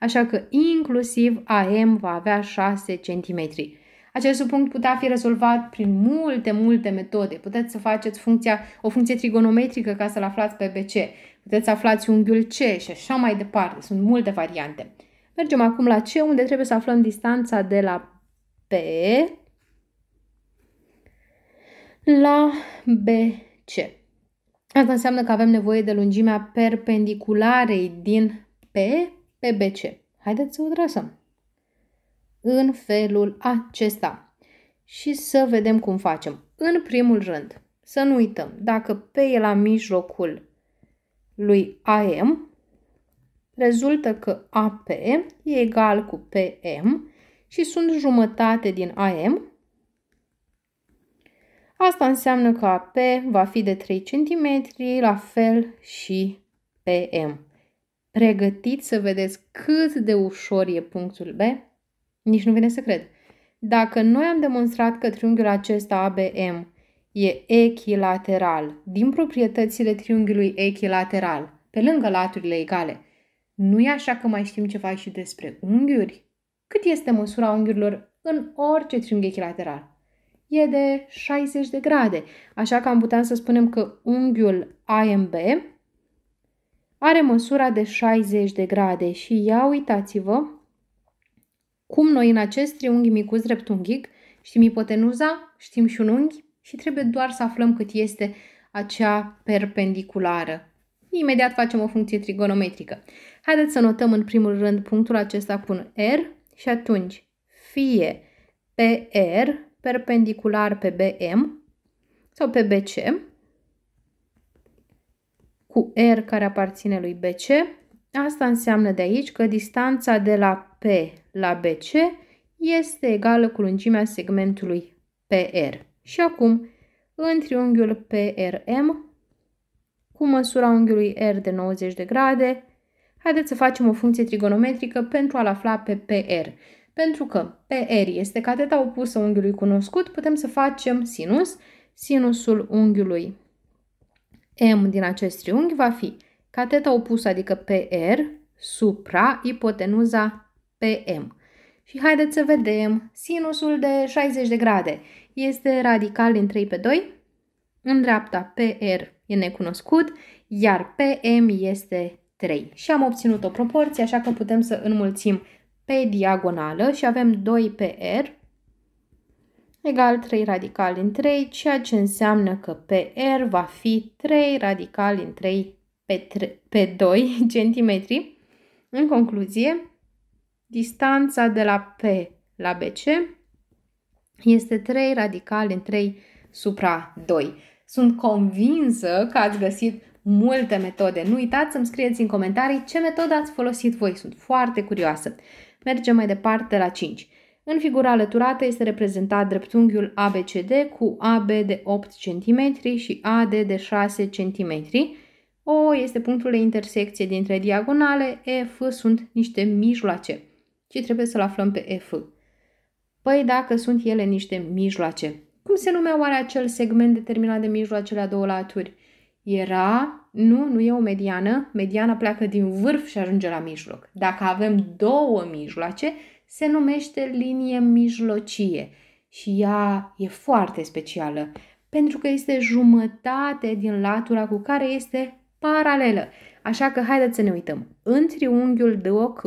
așa că inclusiv AM va avea 6 cm. Acest punct putea fi rezolvat prin multe, multe metode. Puteți să faceți funcția, o funcție trigonometrică ca să-l aflați pe BC. Puteți să aflați unghiul C și așa mai departe. Sunt multe variante. Mergem acum la C, unde trebuie să aflăm distanța de la P la BC. Asta înseamnă că avem nevoie de lungimea perpendicularei din P pe BC. Haideți să o trasăm în felul acesta și să vedem cum facem. În primul rând, să nu uităm, dacă P e la mijlocul lui AM, rezultă că AP e egal cu PM și sunt jumătate din AM. Asta înseamnă că AP va fi de 3 cm, la fel și PM. Pregătiți să vedeți cât de ușor e punctul B? Nici nu vine să cred. Dacă noi am demonstrat că triunghiul acesta ABM e echilateral, din proprietățile triunghiului echilateral, pe lângă laturile egale, nu e așa că mai știm ceva și despre unghiuri? Cât este măsura unghiurilor în orice triunghi lateral? E de 60 de grade, așa că am putea să spunem că unghiul AMB are măsura de 60 de grade și ia uitați-vă cum noi în acest triunghi micuț dreptunghic știm ipotenuza, știm și un unghi și trebuie doar să aflăm cât este acea perpendiculară. Imediat facem o funcție trigonometrică. Haideți să notăm în primul rând punctul acesta cu un R și atunci, fie PR perpendicular pe BM sau pe BC, cu R care aparține lui BC, asta înseamnă de aici că distanța de la P la BC este egală cu lungimea segmentului PR. Și acum, în triunghiul PRM, cu măsura unghiului R de 90 de grade, Haideți să facem o funcție trigonometrică pentru a-l afla pe PR. Pentru că PR este cateta opusă unghiului cunoscut, putem să facem sinus. Sinusul unghiului M din acest triunghi va fi cateta opusă, adică PR, supra ipotenuza PM. Și haideți să vedem sinusul de 60 de grade. Este radical din 3 pe 2. În dreapta PR e necunoscut, iar PM este 3 și am obținut o proporție, așa că putem să înmulțim pe diagonală și avem 2 pe R egal 3 radical din 3, ceea ce înseamnă că pe R va fi 3 radical din 3 pe, 3, pe 2 cm. În concluzie, distanța de la P la BC este 3 radical din 3 supra 2. Sunt convinsă că ați găsit multe metode. Nu uitați să-mi scrieți în comentarii ce metodă ați folosit voi. Sunt foarte curioasă. Mergem mai departe la 5. În figura alăturată este reprezentat dreptunghiul ABCD cu AB de 8 cm și AD de 6 cm. O este punctul de intersecție dintre diagonale, EF sunt niște mijloace și trebuie să-l aflăm pe F. Păi dacă sunt ele niște mijloace, cum se numea oare acel segment determinat de mijloacele a două laturi? era, nu, nu e o mediană, mediana pleacă din vârf și ajunge la mijloc. Dacă avem două mijloace, se numește linie mijlocie și ea e foarte specială pentru că este jumătate din latura cu care este paralelă. Așa că haideți să ne uităm. În triunghiul DOC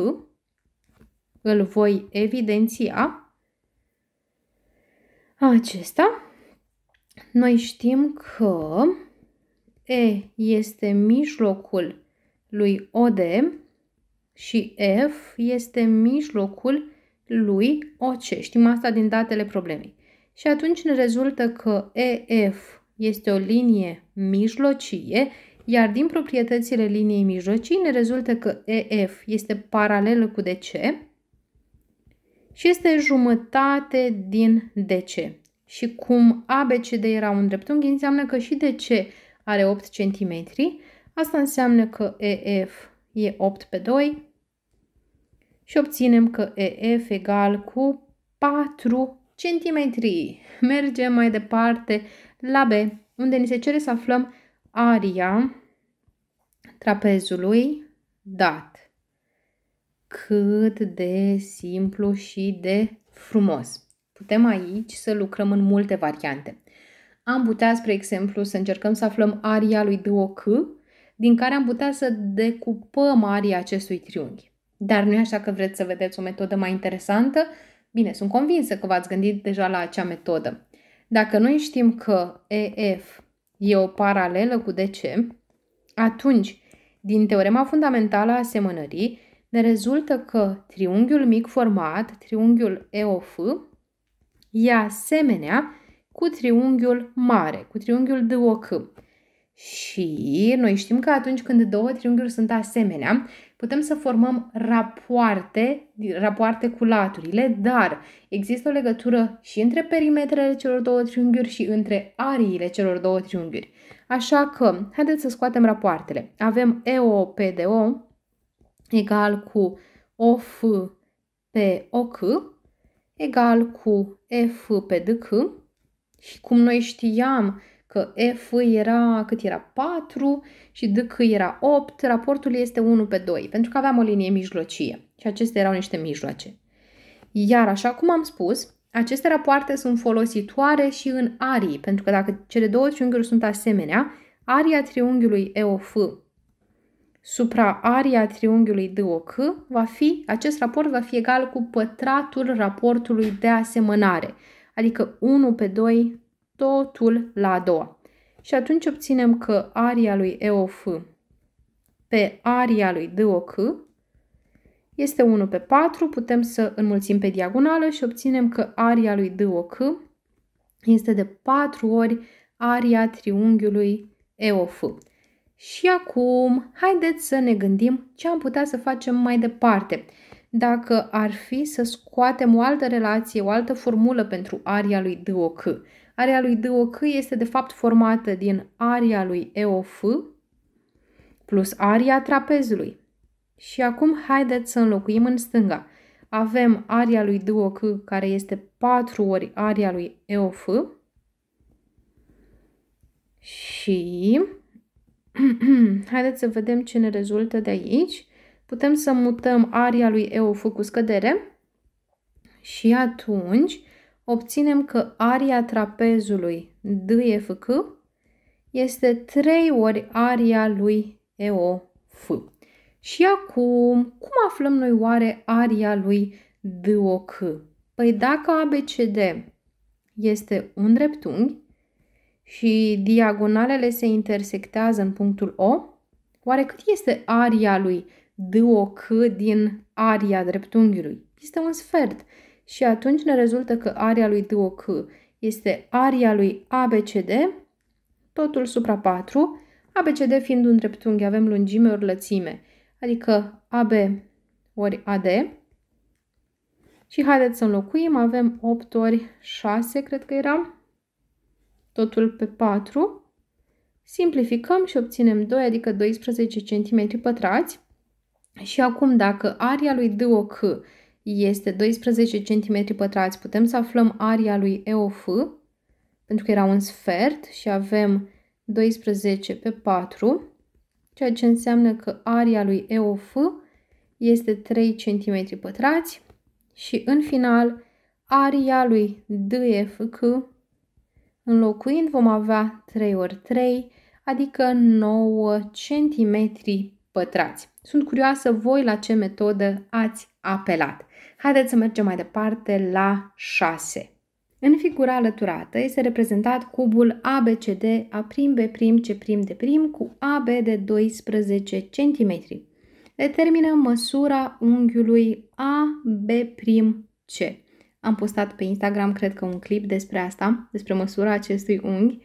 îl voi evidenția acesta. Noi știm că E este mijlocul lui OD și F este mijlocul lui OC. Știm asta din datele problemei. Și atunci ne rezultă că EF este o linie mijlocie, iar din proprietățile liniei mijlocii ne rezultă că EF este paralelă cu DC și este jumătate din DC. Și cum ABCD era un dreptunghi, înseamnă că și DC are 8 cm. Asta înseamnă că EF e 8 pe 2 și obținem că EF egal cu 4 cm. Mergem mai departe la B, unde ni se cere să aflăm aria trapezului dat. Cât de simplu și de frumos. Putem aici să lucrăm în multe variante am putea, spre exemplu, să încercăm să aflăm aria lui Duoc, din care am putea să decupăm aria acestui triunghi. Dar nu e așa că vreți să vedeți o metodă mai interesantă? Bine, sunt convinsă că v-ați gândit deja la acea metodă. Dacă noi știm că EF e o paralelă cu DC, atunci, din teorema fundamentală a asemănării, ne rezultă că triunghiul mic format, triunghiul EOF, e asemenea cu triunghiul mare, cu triunghiul de DOC. Și noi știm că atunci când două triunghiuri sunt asemenea, putem să formăm rapoarte, rapoarte cu laturile, dar există o legătură și între perimetrele celor două triunghiuri și între ariile celor două triunghiuri. Așa că, haideți să scoatem rapoartele. Avem EOPDO egal cu OF egal cu FPDC și cum noi știam că F era, cât era 4 și D era 8, raportul este 1 pe 2, pentru că aveam o linie mijlocie și acestea erau niște mijloace. Iar așa cum am spus, aceste rapoarte sunt folositoare și în arii, pentru că dacă cele două triunghiuri sunt asemenea, aria triunghiului EOF supra aria triunghiului DOC va fi, acest raport va fi egal cu pătratul raportului de asemănare adică 1 pe 2, totul la a doua. Și atunci obținem că aria lui EOF pe aria lui DOC este 1 pe 4, putem să înmulțim pe diagonală și obținem că aria lui DOC este de 4 ori aria triunghiului EOF. Și acum, haideți să ne gândim ce am putea să facem mai departe dacă ar fi să scoatem o altă relație, o altă formulă pentru aria lui DOC. Aria lui DOC este de fapt formată din aria lui EOF plus aria trapezului. Și acum haideți să înlocuim în stânga. Avem aria lui DOC care este 4 ori aria lui EOF și haideți să vedem ce ne rezultă de aici putem să mutăm aria lui EOF cu scădere și atunci obținem că aria trapezului DFC este 3 ori aria lui EOF. Și acum, cum aflăm noi oare aria lui DOC? Păi dacă ABCD este un dreptunghi și diagonalele se intersectează în punctul O, oare cât este aria lui DOC din aria dreptunghiului. Este un sfert și atunci ne rezultă că aria lui DOC este aria lui ABCD, totul supra 4, ABCD fiind un dreptunghi, avem lungime ori lățime, adică AB ori AD. Și haideți să înlocuim, avem 8 ori 6, cred că era, totul pe 4. Simplificăm și obținem 2, adică 12 cm pătrați. Și acum, dacă aria lui DOC este 12 cm pătrați, putem să aflăm aria lui EOF, pentru că era un sfert și avem 12 pe 4, ceea ce înseamnă că aria lui EOF este 3 cm pătrați și în final aria lui DFC înlocuind vom avea 3 ori 3, adică 9 cm pătrați. Sunt curioasă voi la ce metodă ați apelat. Haideți să mergem mai departe la 6. În figura alăturată este reprezentat cubul ABCD A prim, B prim, C prim, D prim cu AB de 12 cm. Determină măsura unghiului A, B prim, C. Am postat pe Instagram, cred că, un clip despre asta, despre măsura acestui unghi.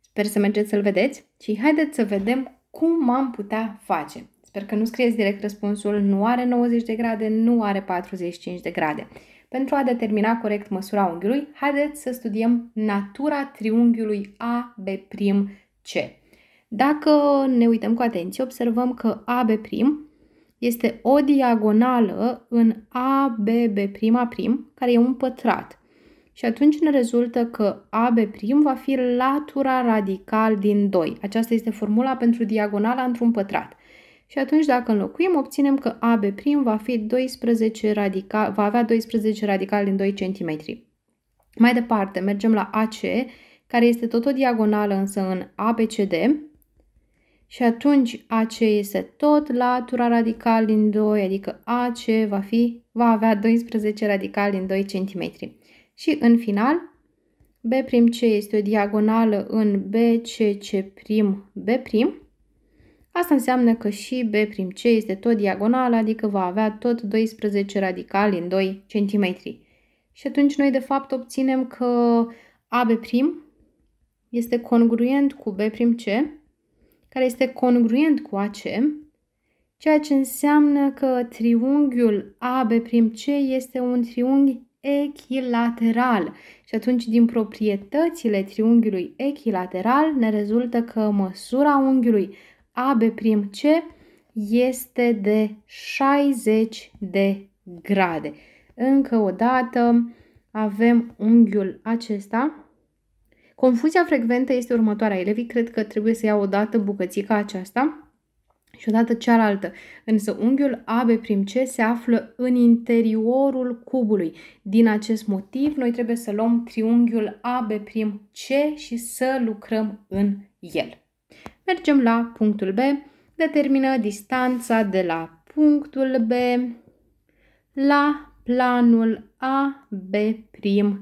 Sper să mergeți să-l vedeți și haideți să vedem cum am putea face? Sper că nu scrieți direct răspunsul, nu are 90 de grade, nu are 45 de grade. Pentru a determina corect măsura unghiului, haideți să studiem natura triunghiului ABC. Dacă ne uităm cu atenție, observăm că AB' este o diagonală în ABB'A' care e un pătrat și atunci ne rezultă că AB' va fi latura radical din 2. Aceasta este formula pentru diagonala într-un pătrat. Și atunci dacă înlocuim, obținem că AB' va, fi 12 radical, va avea 12 radical din 2 cm. Mai departe, mergem la AC, care este tot o diagonală, însă în ABCD. Și atunci AC este tot latura radical din 2, adică AC va, fi, va avea 12 radical din 2 cm. Și în final, B'C este o diagonală în BCC', B'. Asta înseamnă că și B'C este tot diagonală, adică va avea tot 12 radicali în 2 cm. Și atunci noi de fapt obținem că AB' este congruent cu B'C, care este congruent cu AC, ceea ce înseamnă că triunghiul AB'C este un triunghi echilateral. Și atunci, din proprietățile triunghiului echilateral, ne rezultă că măsura unghiului AB'C este de 60 de grade. Încă o dată avem unghiul acesta. Confuzia frecventă este următoarea. Elevii cred că trebuie să iau o dată bucățica aceasta și odată cealaltă, însă unghiul AB prim C se află în interiorul cubului. Din acest motiv, noi trebuie să luăm triunghiul AB prim C și să lucrăm în el. Mergem la punctul B. Determină distanța de la punctul B la planul ABC.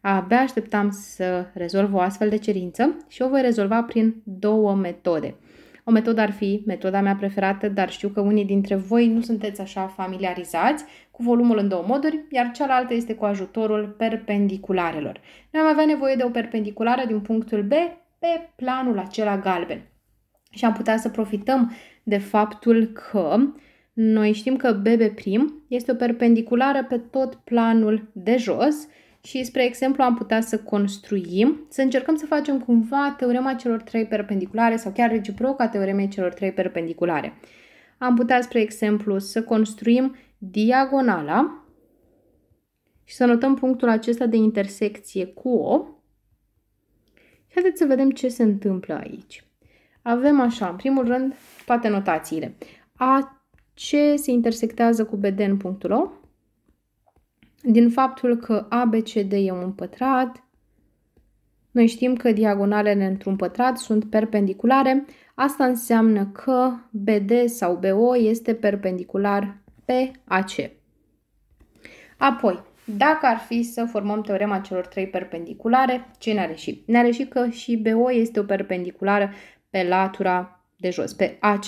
Abia așteptam să rezolv o astfel de cerință și o voi rezolva prin două metode. O metodă ar fi metoda mea preferată, dar știu că unii dintre voi nu sunteți așa familiarizați cu volumul în două moduri, iar cealaltă este cu ajutorul perpendicularelor. Noi am avea nevoie de o perpendiculară din punctul B pe planul acela galben. Și am putea să profităm de faptul că noi știm că BB' este o perpendiculară pe tot planul de jos, și, spre exemplu, am putea să construim, să încercăm să facem cumva teorema celor trei perpendiculare sau chiar reciproca teoremei celor trei perpendiculare. Am putea, spre exemplu, să construim diagonala și să notăm punctul acesta de intersecție cu O. Și haideți să vedem ce se întâmplă aici. Avem așa, în primul rând, toate notațiile. ce se intersectează cu BD în punctul O, din faptul că ABCD e un pătrat, noi știm că diagonalele într-un pătrat sunt perpendiculare, asta înseamnă că BD sau BO este perpendicular pe AC. Apoi, dacă ar fi să formăm teorema celor trei perpendiculare, ce ne-a reșit? Ne-a reșit că și BO este o perpendiculară pe latura de jos, pe AC.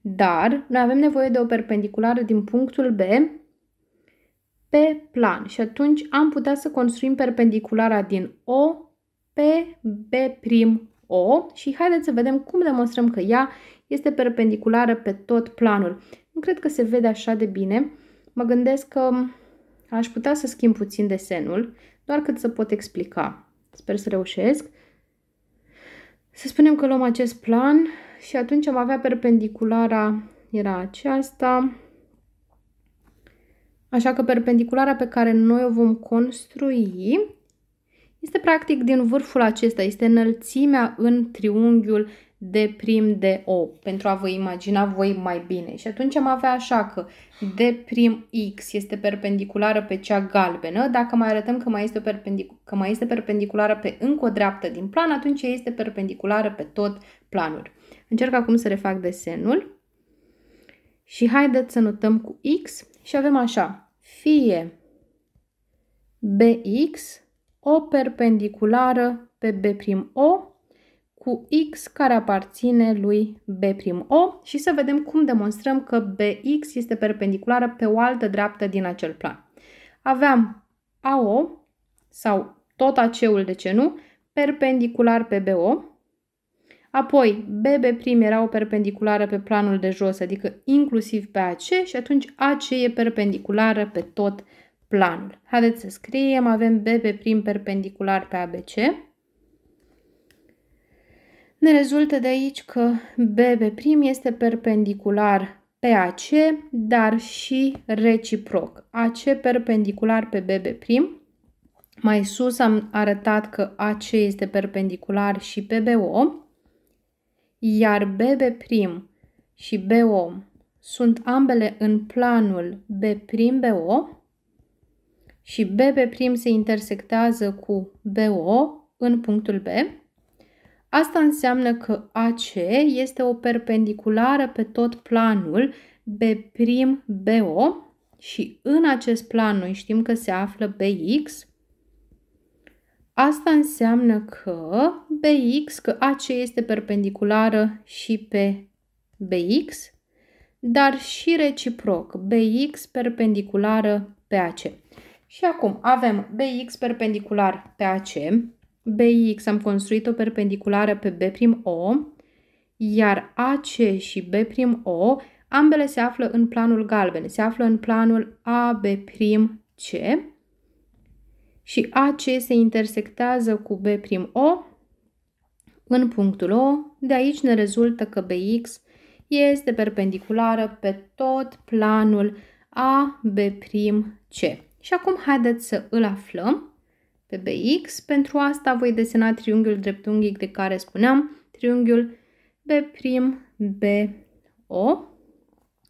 Dar noi avem nevoie de o perpendiculară din punctul B pe plan și atunci am putea să construim perpendiculara din O pe B'O și haideți să vedem cum demonstrăm că ea este perpendiculară pe tot planul. Nu cred că se vede așa de bine. Mă gândesc că aș putea să schimb puțin desenul, doar cât să pot explica. Sper să reușesc. Să spunem că luăm acest plan și atunci am avea perpendiculara, era aceasta, Așa că perpendiculara pe care noi o vom construi este practic din vârful acesta, este înălțimea în triunghiul de prim de O, pentru a vă imagina voi mai bine. Și atunci am avea așa că de prim X este perpendiculară pe cea galbenă, dacă mai arătăm că mai, este o perpendic- că mai este perpendiculară pe încă o dreaptă din plan, atunci este perpendiculară pe tot planul. Încerc acum să refac desenul și haideți să notăm cu X și avem așa fie BX o perpendiculară pe B'O cu X care aparține lui B'O și să vedem cum demonstrăm că BX este perpendiculară pe o altă dreaptă din acel plan. Aveam AO sau tot AC-ul, de ce nu, perpendicular pe BO, Apoi, BB prim era o perpendiculară pe planul de jos, adică inclusiv pe AC și atunci AC e perpendiculară pe tot planul. Haideți să scriem, avem BB prim perpendicular pe ABC. Ne rezultă de aici că BB prim este perpendicular pe AC, dar și reciproc. AC perpendicular pe BB prim. Mai sus am arătat că AC este perpendicular și pe BO iar b prim și BO sunt ambele în planul o și BB' se intersectează cu BO în punctul B, asta înseamnă că AC este o perpendiculară pe tot planul B'BO și în acest plan noi știm că se află BX, Asta înseamnă că bx, că AC este perpendiculară și pe bx, dar și reciproc, bx perpendiculară pe AC. Și acum avem bx perpendicular pe AC, bx am construit o perpendiculară pe b'o, iar AC și b'o ambele se află în planul galben, se află în planul AB'C, și AC se intersectează cu B'O în punctul O. De aici ne rezultă că BX este perpendiculară pe tot planul AB'C. Și acum haideți să îl aflăm pe BX. Pentru asta voi desena triunghiul dreptunghic de care spuneam, triunghiul B'BO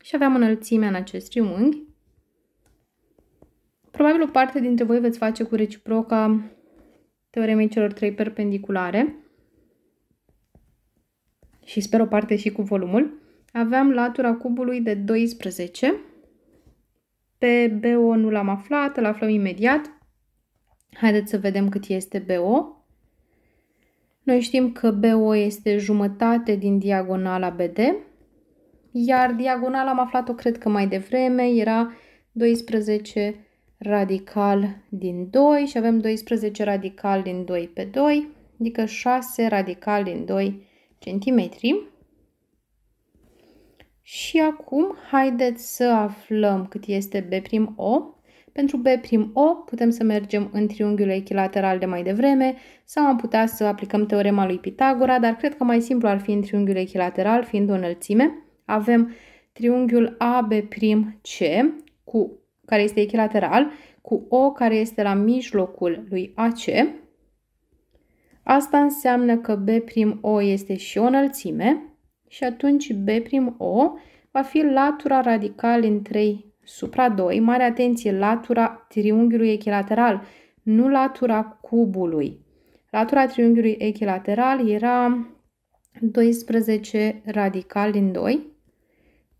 și aveam înălțimea în acest triunghi Probabil o parte dintre voi veți face cu reciproca teoremei celor trei perpendiculare și sper o parte și cu volumul. Aveam latura cubului de 12. Pe BO nu l-am aflat, îl aflăm imediat. Haideți să vedem cât este BO. Noi știm că BO este jumătate din diagonala BD, iar diagonala am aflat-o, cred că mai devreme, era 12 radical din 2 și avem 12 radical din 2 pe 2, adică 6 radical din 2 cm. Și acum haideți să aflăm cât este B'O. Pentru B'O putem să mergem în triunghiul echilateral de mai devreme sau am putea să aplicăm teorema lui Pitagora, dar cred că mai simplu ar fi în triunghiul echilateral, fiind o înălțime. Avem triunghiul AB'C cu care este echilateral, cu O care este la mijlocul lui AC. Asta înseamnă că B'O este și o înălțime și atunci B'O va fi latura radical în 3 supra 2. Mare atenție, latura triunghiului echilateral, nu latura cubului. Latura triunghiului echilateral era 12 radical din 2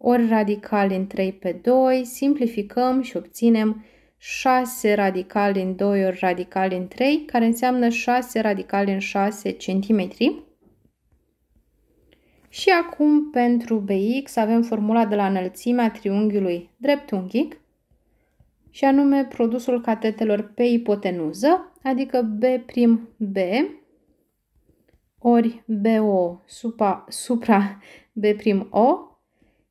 ori radical din 3 pe 2, simplificăm și obținem 6 radical din 2 ori radical din 3, care înseamnă 6 radical din 6 cm. Și acum pentru BX avem formula de la înălțimea triunghiului dreptunghic, și anume produsul catetelor pe ipotenuză, adică B'B ori BO supra, supra B'O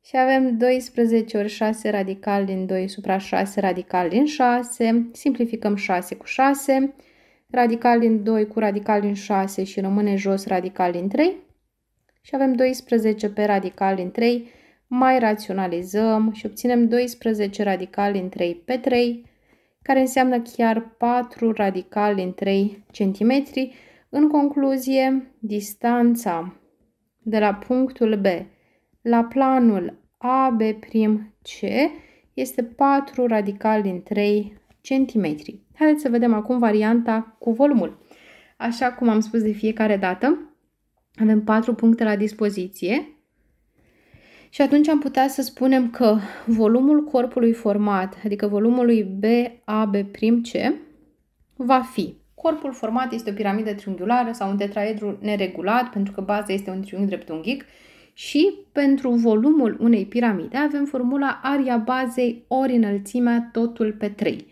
și avem 12 ori 6 radical din 2 supra 6 radical din 6, simplificăm 6 cu 6, radical din 2 cu radical din 6 și rămâne jos radical din 3 și avem 12 pe radical din 3, mai raționalizăm și obținem 12 radical din 3 pe 3, care înseamnă chiar 4 radical din 3 cm. În concluzie, distanța de la punctul B la planul ABC este 4 radical din 3 cm. Haideți să vedem acum varianta cu volumul. Așa cum am spus de fiecare dată, avem 4 puncte la dispoziție și atunci am putea să spunem că volumul corpului format, adică volumului BAB'C, va fi. Corpul format este o piramidă triunghiulară sau un tetraedru neregulat, pentru că baza este un triunghi dreptunghic, și pentru volumul unei piramide avem formula aria bazei ori înălțimea totul pe 3.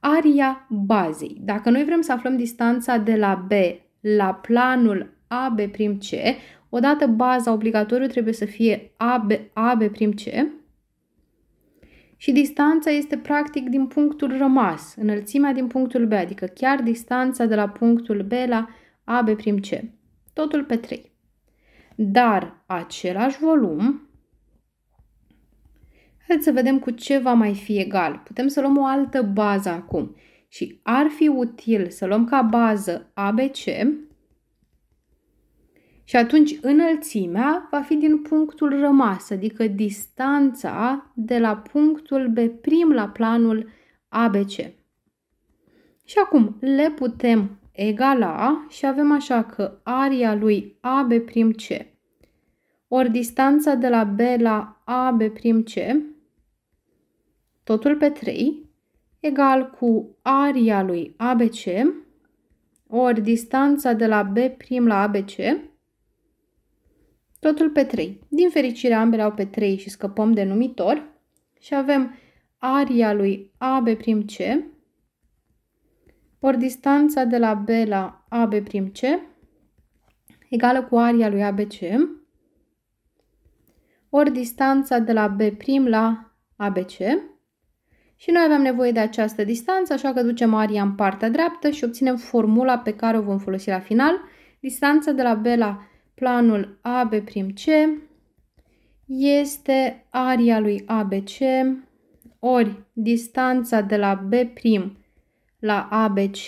Aria bazei. Dacă noi vrem să aflăm distanța de la B la planul AB'C, odată baza obligatoriu trebuie să fie AB, AB'C și distanța este practic din punctul rămas, înălțimea din punctul B, adică chiar distanța de la punctul B la AB'C. Totul pe 3 dar același volum, haideți să vedem cu ce va mai fi egal. Putem să luăm o altă bază acum și ar fi util să luăm ca bază ABC și atunci înălțimea va fi din punctul rămas, adică distanța de la punctul B' la planul ABC. Și acum le putem a și avem așa că aria lui AB prim C, ori distanța de la B la AB prim C, totul pe 3, egal cu aria lui ABC, ori distanța de la B' prim la ABC, totul pe 3. Din fericire, ambele au pe 3 și scăpăm de numitor și avem aria lui AB prim C. Ori distanța de la B la AB'C egală cu aria lui ABC, ori distanța de la B' la ABC. Și noi avem nevoie de această distanță, așa că ducem aria în partea dreaptă și obținem formula pe care o vom folosi la final. Distanța de la B la planul AB'C este aria lui ABC ori distanța de la B' la ABC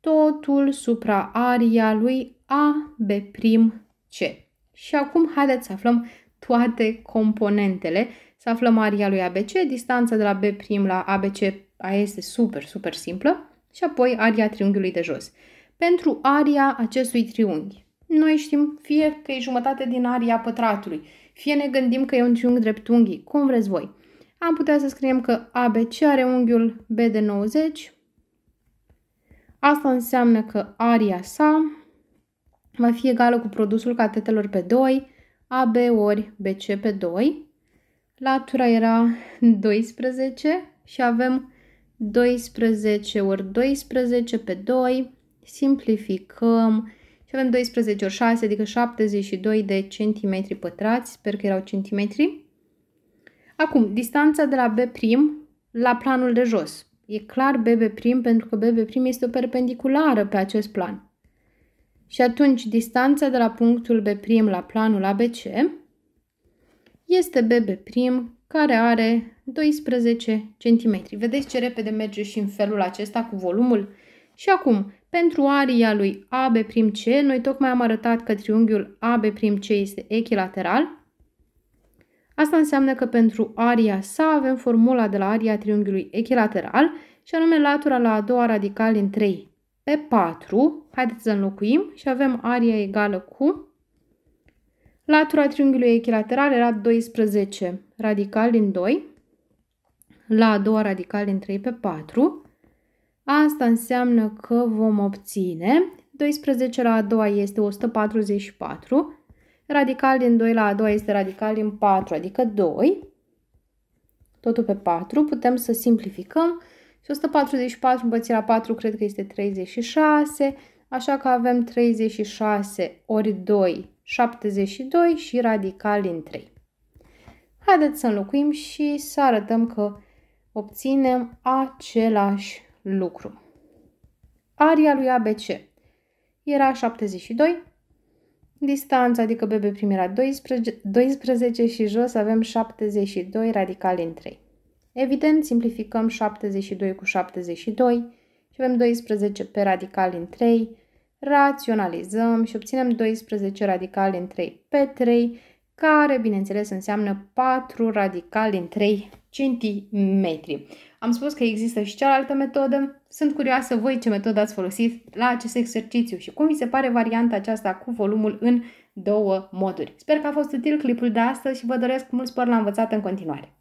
totul supra aria lui ABC. Și acum haideți să aflăm toate componentele. Să aflăm aria lui ABC, distanța de la B' la ABC aia este super, super simplă, și apoi aria triunghiului de jos. Pentru aria acestui triunghi, noi știm fie că e jumătate din aria pătratului, fie ne gândim că e un triunghi dreptunghi, cum vreți voi. Am putea să scriem că ABC are unghiul B de 90 Asta înseamnă că aria sa va fi egală cu produsul catetelor pe 2, AB ori BC pe 2. Latura era 12 și avem 12 ori 12 pe 2, simplificăm și avem 12 ori 6, adică 72 de centimetri pătrați, sper că erau centimetri. Acum, distanța de la B' la planul de jos. E clar BB prim pentru că BB prim este o perpendiculară pe acest plan. Și atunci distanța de la punctul B prim la planul ABC este BB prim care are 12 cm. Vedeți ce repede merge și în felul acesta cu volumul? Și acum, pentru aria lui AB prim C noi tocmai am arătat că triunghiul AB prim C este echilateral, Asta înseamnă că pentru aria sa avem formula de la aria triunghiului echilateral și anume latura la a doua radical din 3 pe 4. Haideți să înlocuim și avem aria egală cu latura triunghiului echilateral era 12 radical din 2 la a doua radical din 3 pe 4. Asta înseamnă că vom obține 12 la a doua este 144 Radical din 2 la a 2 este radical din 4, adică 2. Totul pe 4. Putem să simplificăm. Și 144 împărțit la 4 cred că este 36. Așa că avem 36 ori 2, 72 și radical din 3. Haideți să înlocuim și să arătăm că obținem același lucru. Aria lui ABC era 72, distanță, adică BB primirea 12, 12 și jos avem 72 radicali în 3. Evident, simplificăm 72 cu 72 și avem 12 pe radical în 3. Raționalizăm și obținem 12 radicali în 3 pe 3, care, bineînțeles, înseamnă 4 radicali în 3 centimetri. Am spus că există și cealaltă metodă. Sunt curioasă voi ce metodă ați folosit la acest exercițiu și cum vi se pare varianta aceasta cu volumul în două moduri. Sper că a fost util clipul de astăzi și vă doresc mult spor la învățat în continuare.